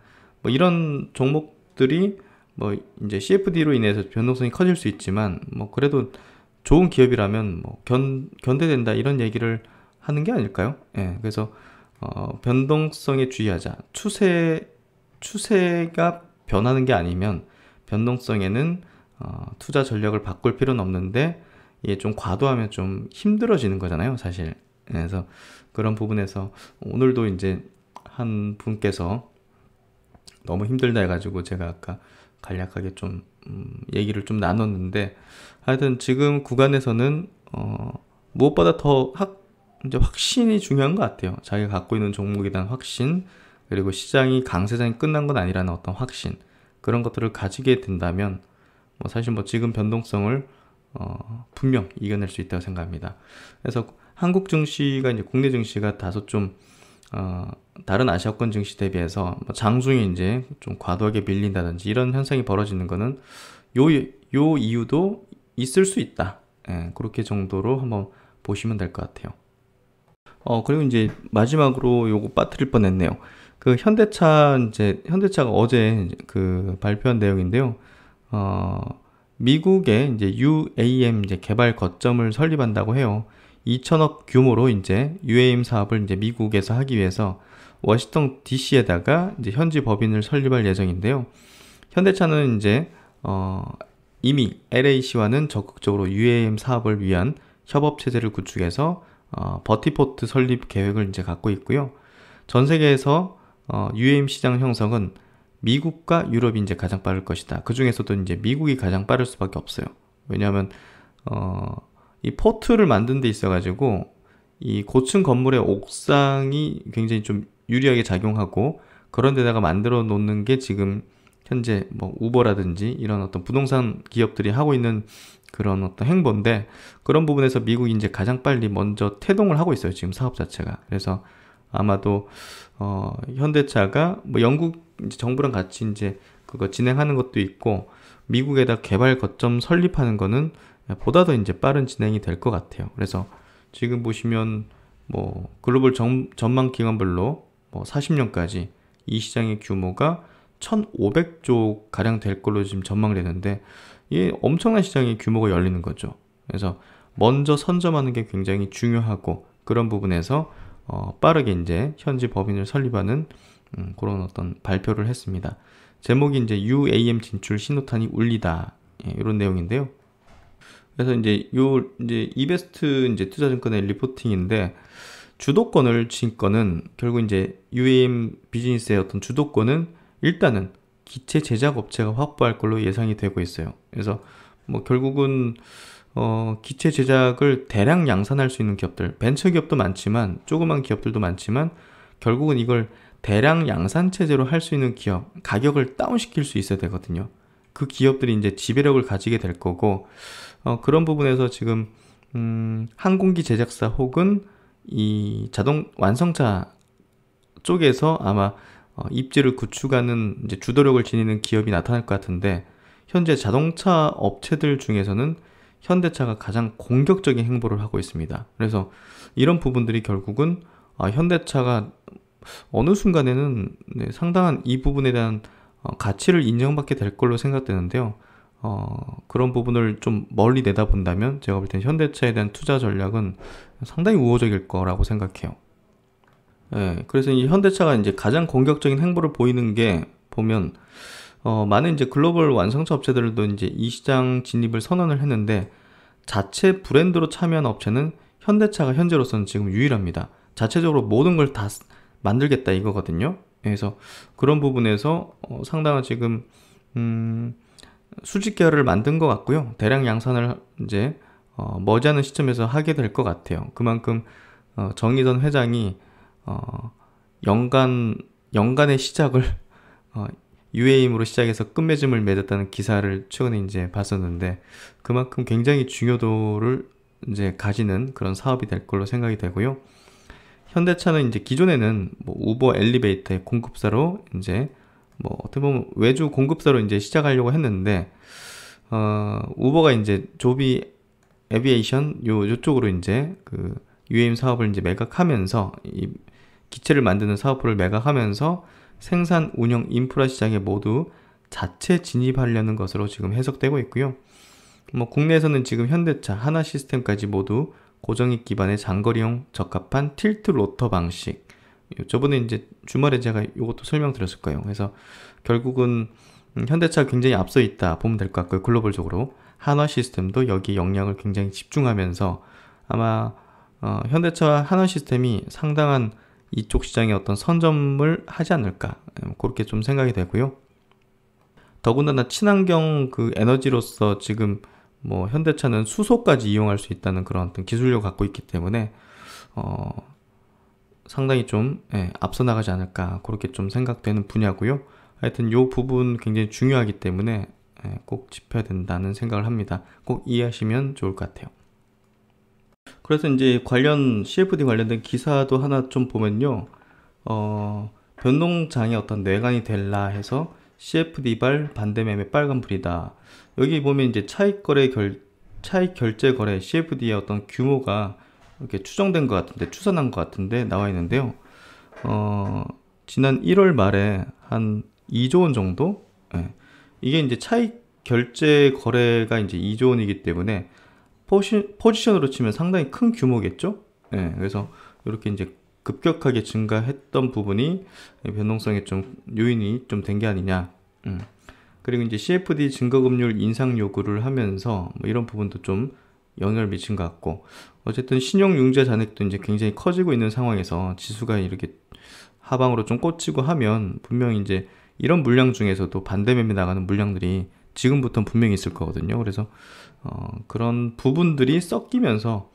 뭐 이런 종목들이 뭐 이제 CFD로 인해서 변동성이 커질 수 있지만 뭐 그래도 좋은 기업이라면 뭐 견, 견대된다 이런 얘기를 하는 게 아닐까요? 예, 그래서 어, 변동성에 주의하자. 추세 추세가 변하는 게 아니면 변동성에는 어, 투자 전략을 바꿀 필요는 없는데 이게 좀 과도하면 좀 힘들어지는 거잖아요, 사실. 네, 그래서 그런 부분에서 오늘도 이제 한 분께서 너무 힘들다 해가지고 제가 아까 간략하게 좀 음, 얘기를 좀 나눴는데 하여튼 지금 구간에서는 어, 무엇보다 더 확, 이제 확신이 중요한 것 같아요. 자기가 갖고 있는 종목에 대한 확신 그리고 시장이 강세장이 끝난 건 아니라는 어떤 확신 그런 것들을 가지게 된다면 뭐 사실 뭐 지금 변동성을 어, 분명 이겨낼 수 있다고 생각합니다. 그래서 한국 증시가 이제 국내 증시가 다소 좀 어, 다른 아시아권 증시 대비해서 뭐 장중에 이제 좀 과도하게 밀린다든지 이런 현상이 벌어지는 것은 요, 요 이유도 있을 수 있다. 예, 그렇게 정도로 한번 보시면 될 것 같아요. 어, 그리고 이제 마지막으로 요거 빠뜨릴 뻔 했네요. 그 현대차 이제 현대차가 어제 그 발표한 내용인데요. 어, 미국의 이제 UAM 이제 개발 거점을 설립한다고 해요. 2천억 규모로 이제 UAM 사업을 이제 미국에서 하기 위해서 워싱턴 DC에다가 이제 현지 법인을 설립할 예정인데요. 현대차는 이제 어, 이미 LAC와는 적극적으로 UAM 사업을 위한 협업 체제를 구축해서 어, 버티포트 설립 계획을 이제 갖고 있고요. 전 세계에서 어, UAM 시장 형성은 미국과 유럽이 이제 가장 빠를 것이다. 그 중에서도 이제 미국이 가장 빠를 수밖에 없어요. 왜냐하면 어, 이 포트를 만든 데 있어가지고 이 고층 건물의 옥상이 굉장히 좀 유리하게 작용하고 그런 데다가 만들어 놓는 게 지금 현재 뭐 우버라든지 이런 어떤 부동산 기업들이 하고 있는 그런 어떤 행보인데 그런 부분에서 미국이 이제 가장 빨리 먼저 태동을 하고 있어요. 지금 사업 자체가. 그래서 아마도 어, 현대차가 뭐 영국 정부랑 같이 이제 그거 진행하는 것도 있고 미국에다 개발 거점 설립하는 거는 보다 더 이제 빠른 진행이 될 것 같아요. 그래서 지금 보시면 뭐 글로벌 정, 전망 기관별로뭐 40년까지 이 시장의 규모가 1,500조 가량 될 걸로 지금 전망되는데 이게 엄청난 시장의 규모가 열리는 거죠. 그래서 먼저 선점하는 게 굉장히 중요하고 그런 부분에서 어, 빠르게 이제 현지 법인을 설립하는 음, 그런 어떤 발표를 했습니다. 제목이 이제 UAM 진출 신호탄이 울리다 예, 이런 내용인데요. 그래서 이제 요 이제 이베스트 이제 투자증권의 리포팅인데 주도권을 쥔 거는 결국 이제 UAM 비즈니스의 어떤 주도권은 일단은 기체 제작 업체가 확보할 걸로 예상이 되고 있어요. 그래서 뭐 결국은 어, 기체 제작을 대량 양산할 수 있는 기업들, 벤처 기업도 많지만 조그만 기업들도 많지만 결국은 이걸 대량 양산 체제로 할 수 있는 기업, 가격을 다운시킬 수 있어야 되거든요. 그 기업들이 이제 지배력을 가지게 될 거고 어, 그런 부분에서 지금 음, 항공기 제작사 혹은 이 자동 완성차 쪽에서 아마 어, 입지를 구축하는 이제 주도력을 지니는 기업이 나타날 것 같은데 현재 자동차 업체들 중에서는 현대차가 가장 공격적인 행보를 하고 있습니다. 그래서 이런 부분들이 결국은 아, 현대차가 어느 순간에는 네, 상당한 이 부분에 대한 어, 가치를 인정받게 될 걸로 생각되는데요. 어, 그런 부분을 좀 멀리 내다본다면 제가 볼 땐 현대차에 대한 투자 전략은 상당히 우호적일 거라고 생각해요. 예, 그래서 이 현대차가 이제 가장 공격적인 행보를 보이는 게 보면 어, 많은 이제 글로벌 완성차 업체들도 이제 이 시장 진입을 선언을 했는데 자체 브랜드로 참여한 업체는 현대차가 현재로서는 지금 유일합니다. 자체적으로 모든 걸 다 만들겠다 이거거든요. 그래서 그런 부분에서 어, 상당한 지금 음, 수직 계열을 만든 것 같고요. 대량 양산을 이제 어, 머지않은 시점에서 하게 될 것 같아요. 그만큼 어, 정의선 회장이 어, 연간 연간의 시작을 어, u a m 으로 시작해서 끝맺음을 맺었다는 기사를 최근에 이제 봤었는데 그만큼 굉장히 중요도를 이제 가지는 그런 사업이 될 걸로 생각이 되고요. 현대차는 이제 기존에는 뭐 우버 엘리베이터의 공급사로 이제 뭐 어떻게 보면 외주 공급사로 이제 시작하려고 했는데 어, 우버가 이제 조비 에비에이션 요 요쪽으로 이제 그 UAM 사업을 이제 매각하면서 이 기체를 만드는 사업부 매각하면서 생산 운영 인프라 시장에 모두 자체 진입하려는 것으로 지금 해석되고 있고요. 뭐 국내에서는 지금 현대차, 하나 시스템까지 모두 고정익 기반의 장거리용 적합한 틸트 로터 방식. 저번에 이제 주말에 제가 이것도 설명드렸을 거예요. 그래서 결국은 음, 현대차 굉장히 앞서 있다 보면 될 것 같고요. 글로벌적으로 한화 시스템도 여기 역량을 굉장히 집중하면서 아마 어, 현대차 한화 시스템이 상당한 이쪽 시장에 어떤 선점을 하지 않을까 음, 그렇게 좀 생각이 되고요. 더군다나 친환경 그 에너지로서 지금 뭐 현대차는 수소까지 이용할 수 있다는 그런 어떤 기술력 갖고 있기 때문에 어 상당히 좀 예, 앞서 나가지 않을까 그렇게 좀 생각되는 분야고요. 하여튼 요 부분 굉장히 중요하기 때문에 예, 꼭 짚어야 된다는 생각을 합니다. 꼭 이해하시면 좋을 것 같아요. 그래서 이제 관련 CFD 관련된 기사도 하나 좀 보면요. 어, 변동장애 어떤 뇌관이 될라 해서 CFD발 반대 매매 빨간불이다. 여기 보면 이제 차익 거래 결 차익 결제 거래 CFD의 어떤 규모가 이렇게 추정된 것 같은데 추산한 것 같은데 나와 있는데요. 어, 지난 1월 말에 한 2조 원 정도? 네. 이게 이제 차익 결제 거래가 이제 2조 원이기 때문에 포시, 포지션으로 치면 상당히 큰 규모겠죠? 네, 그래서 이렇게 이제 급격하게 증가했던 부분이 변동성에 좀 요인이 좀 된 게 아니냐. 음. 그리고 이제 CFD 증가금률 인상 요구를 하면서 뭐 이런 부분도 좀 영향을 미친 것 같고 어쨌든 신용융자 잔액도 이제 굉장히 커지고 있는 상황에서 지수가 이렇게 하방으로 좀 꽂히고 하면 분명 이제 이런 물량 중에서도 반대매매 나가는 물량들이 지금부터 분명히 있을 거거든요. 그래서 어, 그런 부분들이 섞이면서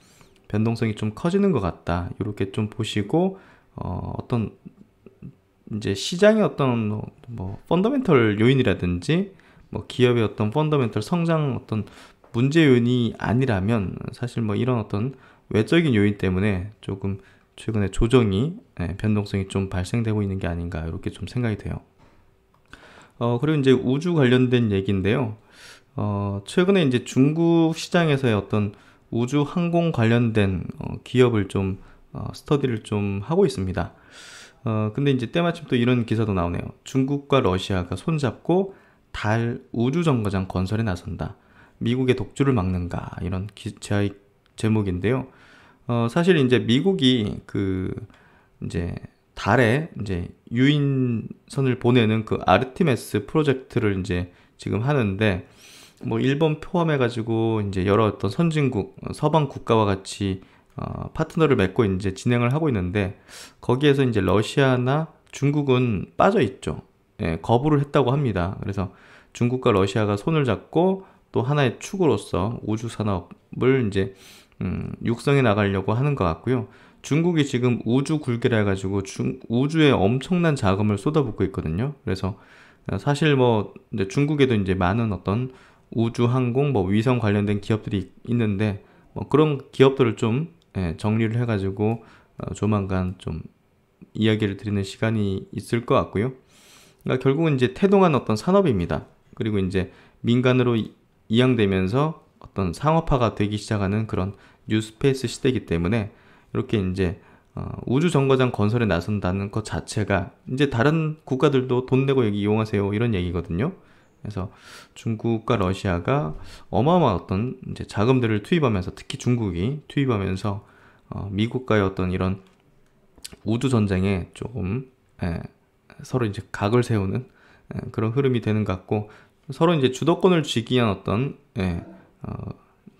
변동성이 좀 커지는 것 같다. 이렇게 좀 보시고 어, 어떤 이제 시장의 어떤 뭐, 뭐 펀더멘털 요인이라든지 뭐 기업의 어떤 펀더멘털 성장 어떤 문제 요인이 아니라면 사실 뭐 이런 어떤 외적인 요인 때문에 조금 최근에 조정이 예, 변동성이 좀 발생되고 있는 게 아닌가 이렇게 좀 생각이 돼요. 어, 그리고 이제 우주 관련된 얘기인데요. 어, 최근에 이제 중국 시장에서의 어떤 우주 항공 관련된 어, 기업을 좀 어, 스터디를 좀 하고 있습니다. 어, 근데 이제 때마침 또 이런 기사도 나오네요. 중국과 러시아가 손잡고 달 우주 정거장 건설에 나선다. 미국의 독주를 막는가 이런 기, 제, 제목인데요. 어, 사실 이제 미국이 그 이제 달에 이제 유인선을 보내는 그 아르티메스 프로젝트를 이제 지금 하는데 뭐 일본 포함해가지고 이제 여러 어떤 선진국, 어, 서방 국가와 같이 어, 파트너를 맺고 이제 진행을 하고 있는데 거기에서 이제 러시아나 중국은 빠져 있죠. 예, 거부를 했다고 합니다. 그래서 중국과 러시아가 손을 잡고 또 하나의 축으로서 우주 산업을 이제 음, 육성해 나가려고 하는 것 같고요. 중국이 지금 우주 굴기라 해가지고 중, 우주에 엄청난 자금을 쏟아붓고 있거든요. 그래서 어, 사실 뭐 중국에도 이제 많은 어떤 우주, 항공, 뭐 위성 관련된 기업들이 있는데 뭐 그런 기업들을 좀 예, 정리를 해가지고 어, 조만간 좀 이야기를 드리는 시간이 있을 것 같고요. 그러니까 결국은 이제 태동한 어떤 산업입니다. 그리고 이제 민간으로 이양되면서 어떤 상업화가 되기 시작하는 그런 뉴스페이스 시대이기 때문에 이렇게 이제 어, 우주 정거장 건설에 나선다는 것 자체가 이제 다른 국가들도 돈 내고 여기 이용하세요 이런 얘기거든요. 그래서 중국과 러시아가 어마어마한 어떤 이제 자금들을 투입하면서 특히 중국이 투입하면서 어, 미국과의 어떤 이런 우주 전쟁에 조금 에, 예, 서로 이제 각을 세우는 에, 예, 그런 흐름이 되는 것 같고 서로 이제 주도권을 쥐기 위한 어떤 에, 예, 어,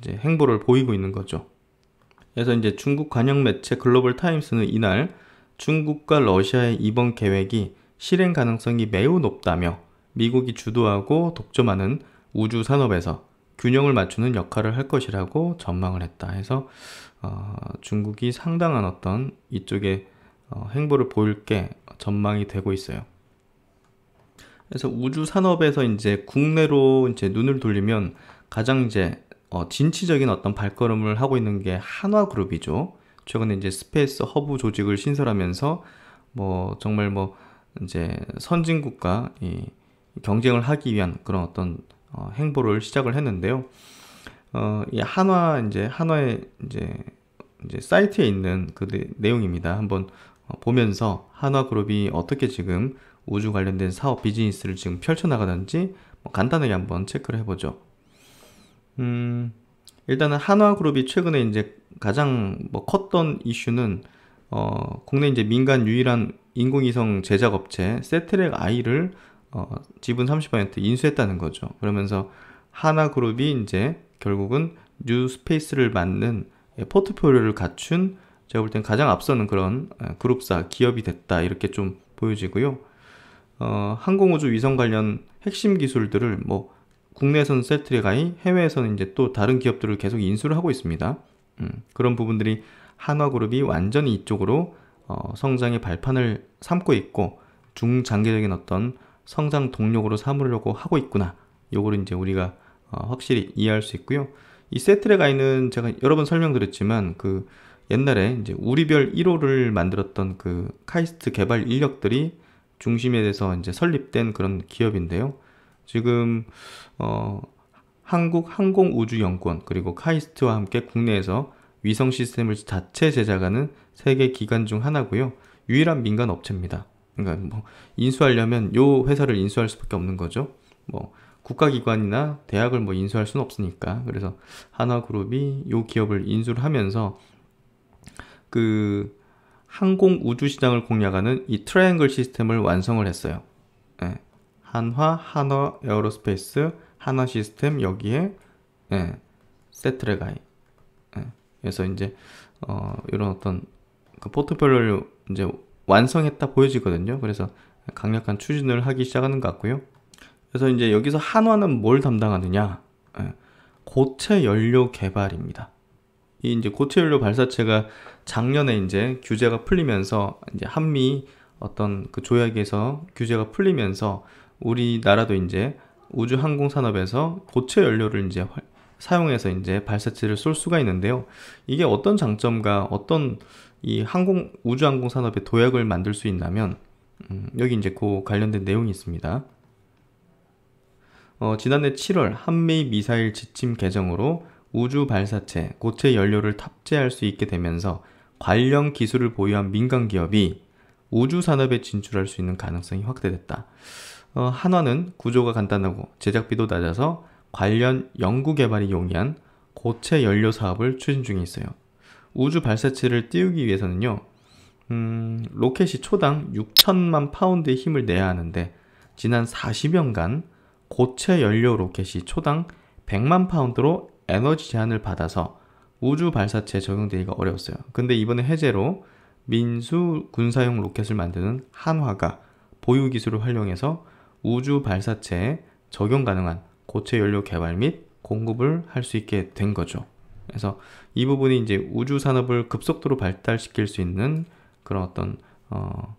이제 행보를 보이고 있는 거죠. 그래서 이제 중국 관영 매체 글로벌 타임스는 이날 중국과 러시아의 이번 계획이 실행 가능성이 매우 높다며 미국이 주도하고 독점하는 우주 산업에서 균형을 맞추는 역할을 할 것이라고 전망을 했다 해서 어, 중국이 상당한 어떤 이쪽에 어, 행보를 보일 게 전망이 되고 있어요. 그래서 우주 산업에서 이제 국내로 이제 눈을 돌리면 가장 이제 어, 진취적인 어떤 발걸음을 하고 있는 게 한화그룹이죠. 최근에 이제 스페이스 허브 조직을 신설하면서 뭐 정말 뭐 이제 선진국과 이 경쟁을 하기 위한 그런 어떤 어, 행보를 시작을 했는데요. 어, 이 한화 이제 한화의 이제 이제 사이트에 있는 그 네, 내용입니다. 한번 어, 보면서 한화그룹이 어떻게 지금 우주 관련된 사업 비즈니스를 지금 펼쳐나가는지 뭐 간단하게 한번 체크를 해보죠. 음, 일단은 한화그룹이 최근에 이제 가장 뭐 컸던 이슈는 어, 국내 이제 민간 유일한 인공위성 제작 업체 세트렉 I를 어, 지분 30% 인수했다는 거죠. 그러면서 하나그룹이 이제 결국은 뉴스페이스를 맞는 예, 포트폴리오를 갖춘 제가 볼 땐 가장 앞서는 그런 예, 그룹사 기업이 됐다 이렇게 좀 보여지고요. 어, 항공우주 위성 관련 핵심 기술들을 뭐 국내에서는 셀트리가이, 해외에서는 이제 또 다른 기업들을 계속 인수를 하고 있습니다. 음, 그런 부분들이 한화그룹이 완전히 이쪽으로 어, 성장의 발판을 삼고 있고 중장기적인 어떤 성장 동력으로 삼으려고 하고 있구나. 요거를 이제 우리가 어, 확실히 이해할 수 있고요. 이 세트랙 아이는 제가 여러 번 설명드렸지만 그 옛날에 이제 우리별 1호를 만들었던 그 카이스트 개발 인력들이 중심에 대해서 이제 설립된 그런 기업인데요. 지금 어, 한국 항공우주연구원 그리고 카이스트와 함께 국내에서 위성 시스템을 자체 제작하는 세계 기관 중 하나고요. 유일한 민간 업체입니다. 그러니까 뭐 인수하려면 요 회사를 인수할 수밖에 없는 거죠. 뭐 국가기관이나 대학을 뭐 인수할 수는 없으니까 그래서 하나그룹이 요 기업을 인수를 하면서 그 항공 우주 시장을 공략하는 이 트라이앵글 시스템을 완성을 했어요. 예. 한화, 한화 에어로스페이스, 한화 시스템 여기에 예. 세트레가이. 예. 그래서 이제 어, 이런 어떤 그 포트폴리오를 이제 완성했다 보여지거든요. 그래서 강력한 추진을 하기 시작하는 것 같고요. 그래서 이제 여기서 한화는 뭘 담당하느냐? 예, 고체 연료 개발입니다. 이 이제 고체 연료 발사체가 작년에 이제 규제가 풀리면서 이제 한미 어떤 그 조약에서 규제가 풀리면서 우리나라도 이제 우주 항공 산업에서 고체 연료를 이제 사용해서 이제 발사체를 쏠 수가 있는데요. 이게 어떤 장점과 어떤 이 항공 우주항공 산업에 도약을 만들 수 있다면 음, 여기 이제 그 관련된 내용이 있습니다. 어, 지난해 7월 한미 미사일 지침 개정으로 우주 발사체 고체 연료를 탑재할 수 있게 되면서 관련 기술을 보유한 민간 기업이 우주 산업에 진출할 수 있는 가능성이 확대됐다. 어, 한화는 구조가 간단하고 제작비도 낮아서 관련 연구 개발이 용이한 고체 연료 사업을 추진 중에 있어요. 우주 발사체를 띄우기 위해서는요, 음, 로켓이 초당 6천만 파운드의 힘을 내야 하는데, 지난 40여년간 고체 연료 로켓이 초당 100만 파운드로 에너지 제한을 받아서 우주 발사체에 적용되기가 어려웠어요. 근데 이번에 해제로 민수 군사용 로켓을 만드는 한화가 보유 기술을 활용해서 우주 발사체에 적용 가능한 고체 연료 개발 및 공급을 할 수 있게 된 거죠. 그래서 이 부분이 이제 우주 산업을 급속도로 발달시킬 수 있는 그런 어떤 어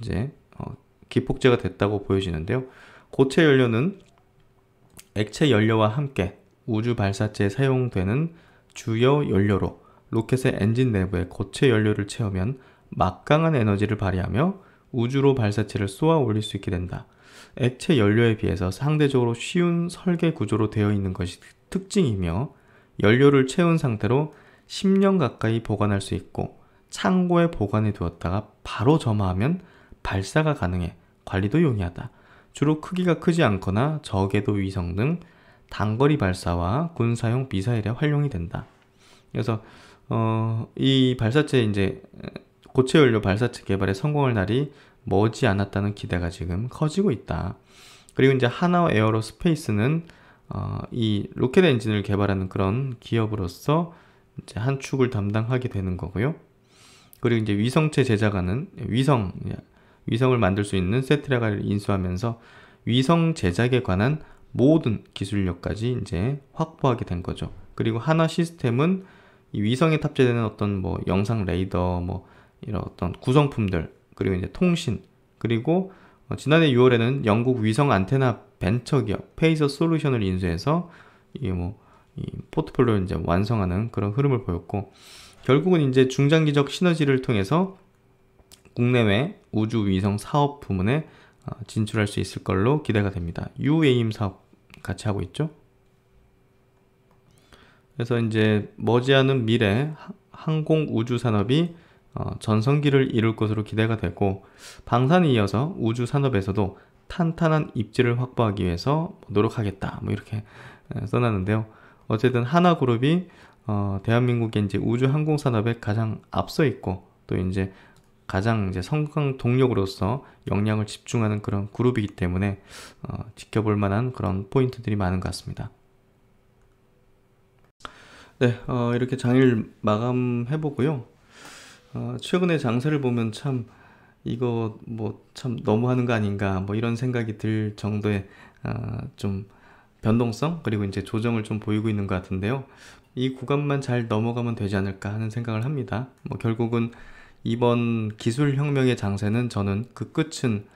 이제 어 기폭제가 됐다고 보여지는데요. 고체 연료는 액체 연료와 함께 우주 발사체에 사용되는 주요 연료로 로켓의 엔진 내부에 고체 연료를 채우면 막강한 에너지를 발휘하며 우주로 발사체를 쏘아 올릴 수 있게 된다. 액체 연료에 비해서 상대적으로 쉬운 설계 구조로 되어 있는 것이 특징이며 연료를 채운 상태로 10년 가까이 보관할 수 있고 창고에 보관해 두었다가 바로 점화하면 발사가 가능해 관리도 용이하다. 주로 크기가 크지 않거나 저궤도 위성 등 단거리 발사와 군사용 미사일에 활용이 된다. 그래서 어, 이 발사체 이제 고체 연료 발사체 개발에 성공할 날이 머지 않았다는 기대가 지금 커지고 있다. 그리고 이제 하나 에어로스페이스는 어, 이 로켓 엔진을 개발하는 그런 기업으로서 이제 한 축을 담당하게 되는 거고요. 그리고 이제 위성체 제작하는 위성 예, 위성을 만들 수 있는 세트라가를 인수하면서 위성 제작에 관한 모든 기술력까지 이제 확보하게 된 거죠. 그리고 하나 시스템은 이 위성에 탑재되는 어떤 뭐 영상 레이더 뭐 이런 어떤 구성품들 그리고 이제 통신 그리고 어, 지난해 6월에는 영국 위성 안테나 벤처기업, 페이서 솔루션을 인수해서 이뭐 포트폴리오 이제 완성하는 그런 흐름을 보였고 결국은 이제 중장기적 시너지를 통해서 국내외 우주 위성 사업 부문에 어, 진출할 수 있을 걸로 기대가 됩니다. UAM 사업 같이 하고 있죠. 그래서 이제 머지않은 미래 항공 우주 산업이 어, 전성기를 이룰 것으로 기대가 되고 방산에 이어서 우주 산업에서도 탄탄한 입지를 확보하기 위해서 노력하겠다. 뭐 이렇게 써놨는데요. 어쨌든 하나그룹이 어, 대한민국의 이제 우주 항공 산업에 가장 앞서 있고 또 이제 가장 이제 성장 동력으로서 역량을 집중하는 그런 그룹이기 때문에 어, 지켜볼 만한 그런 포인트들이 많은 것 같습니다. 네, 어, 이렇게 장일 마감해보고요. 어, 최근에 장세를 보면 참 이거 뭐 참 너무하는 거 아닌가 뭐 이런 생각이 들 정도의 아, 좀 변동성 그리고 이제 조정을 좀 보이고 있는 것 같은데요. 이 구간만 잘 넘어가면 되지 않을까 하는 생각을 합니다. 뭐 결국은 이번 기술 혁명의 장세는 저는 그 끝은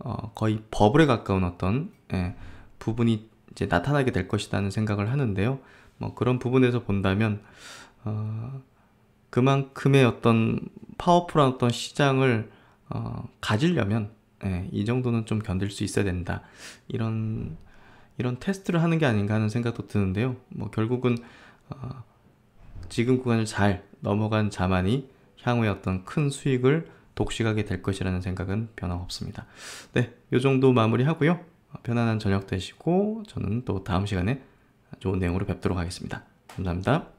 어, 거의 버블에 가까운 어떤 예, 부분이 이제 나타나게 될 것이라는 생각을 하는데요. 뭐 그런 부분에서 본다면 어, 그만큼의 어떤 파워풀한 어떤 시장을 어, 가지려면 예, 이 정도는 좀 견딜 수 있어야 된다. 이런 이런 테스트를 하는 게 아닌가 하는 생각도 드는데요. 뭐 결국은 어, 지금 구간을 잘 넘어간 자만이 향후에 어떤 큰 수익을 독식하게 될 것이라는 생각은 변함없습니다. 네, 이 정도 마무리하고요. 편안한 저녁 되시고 저는 또 다음 시간에 좋은 내용으로 뵙도록 하겠습니다. 감사합니다.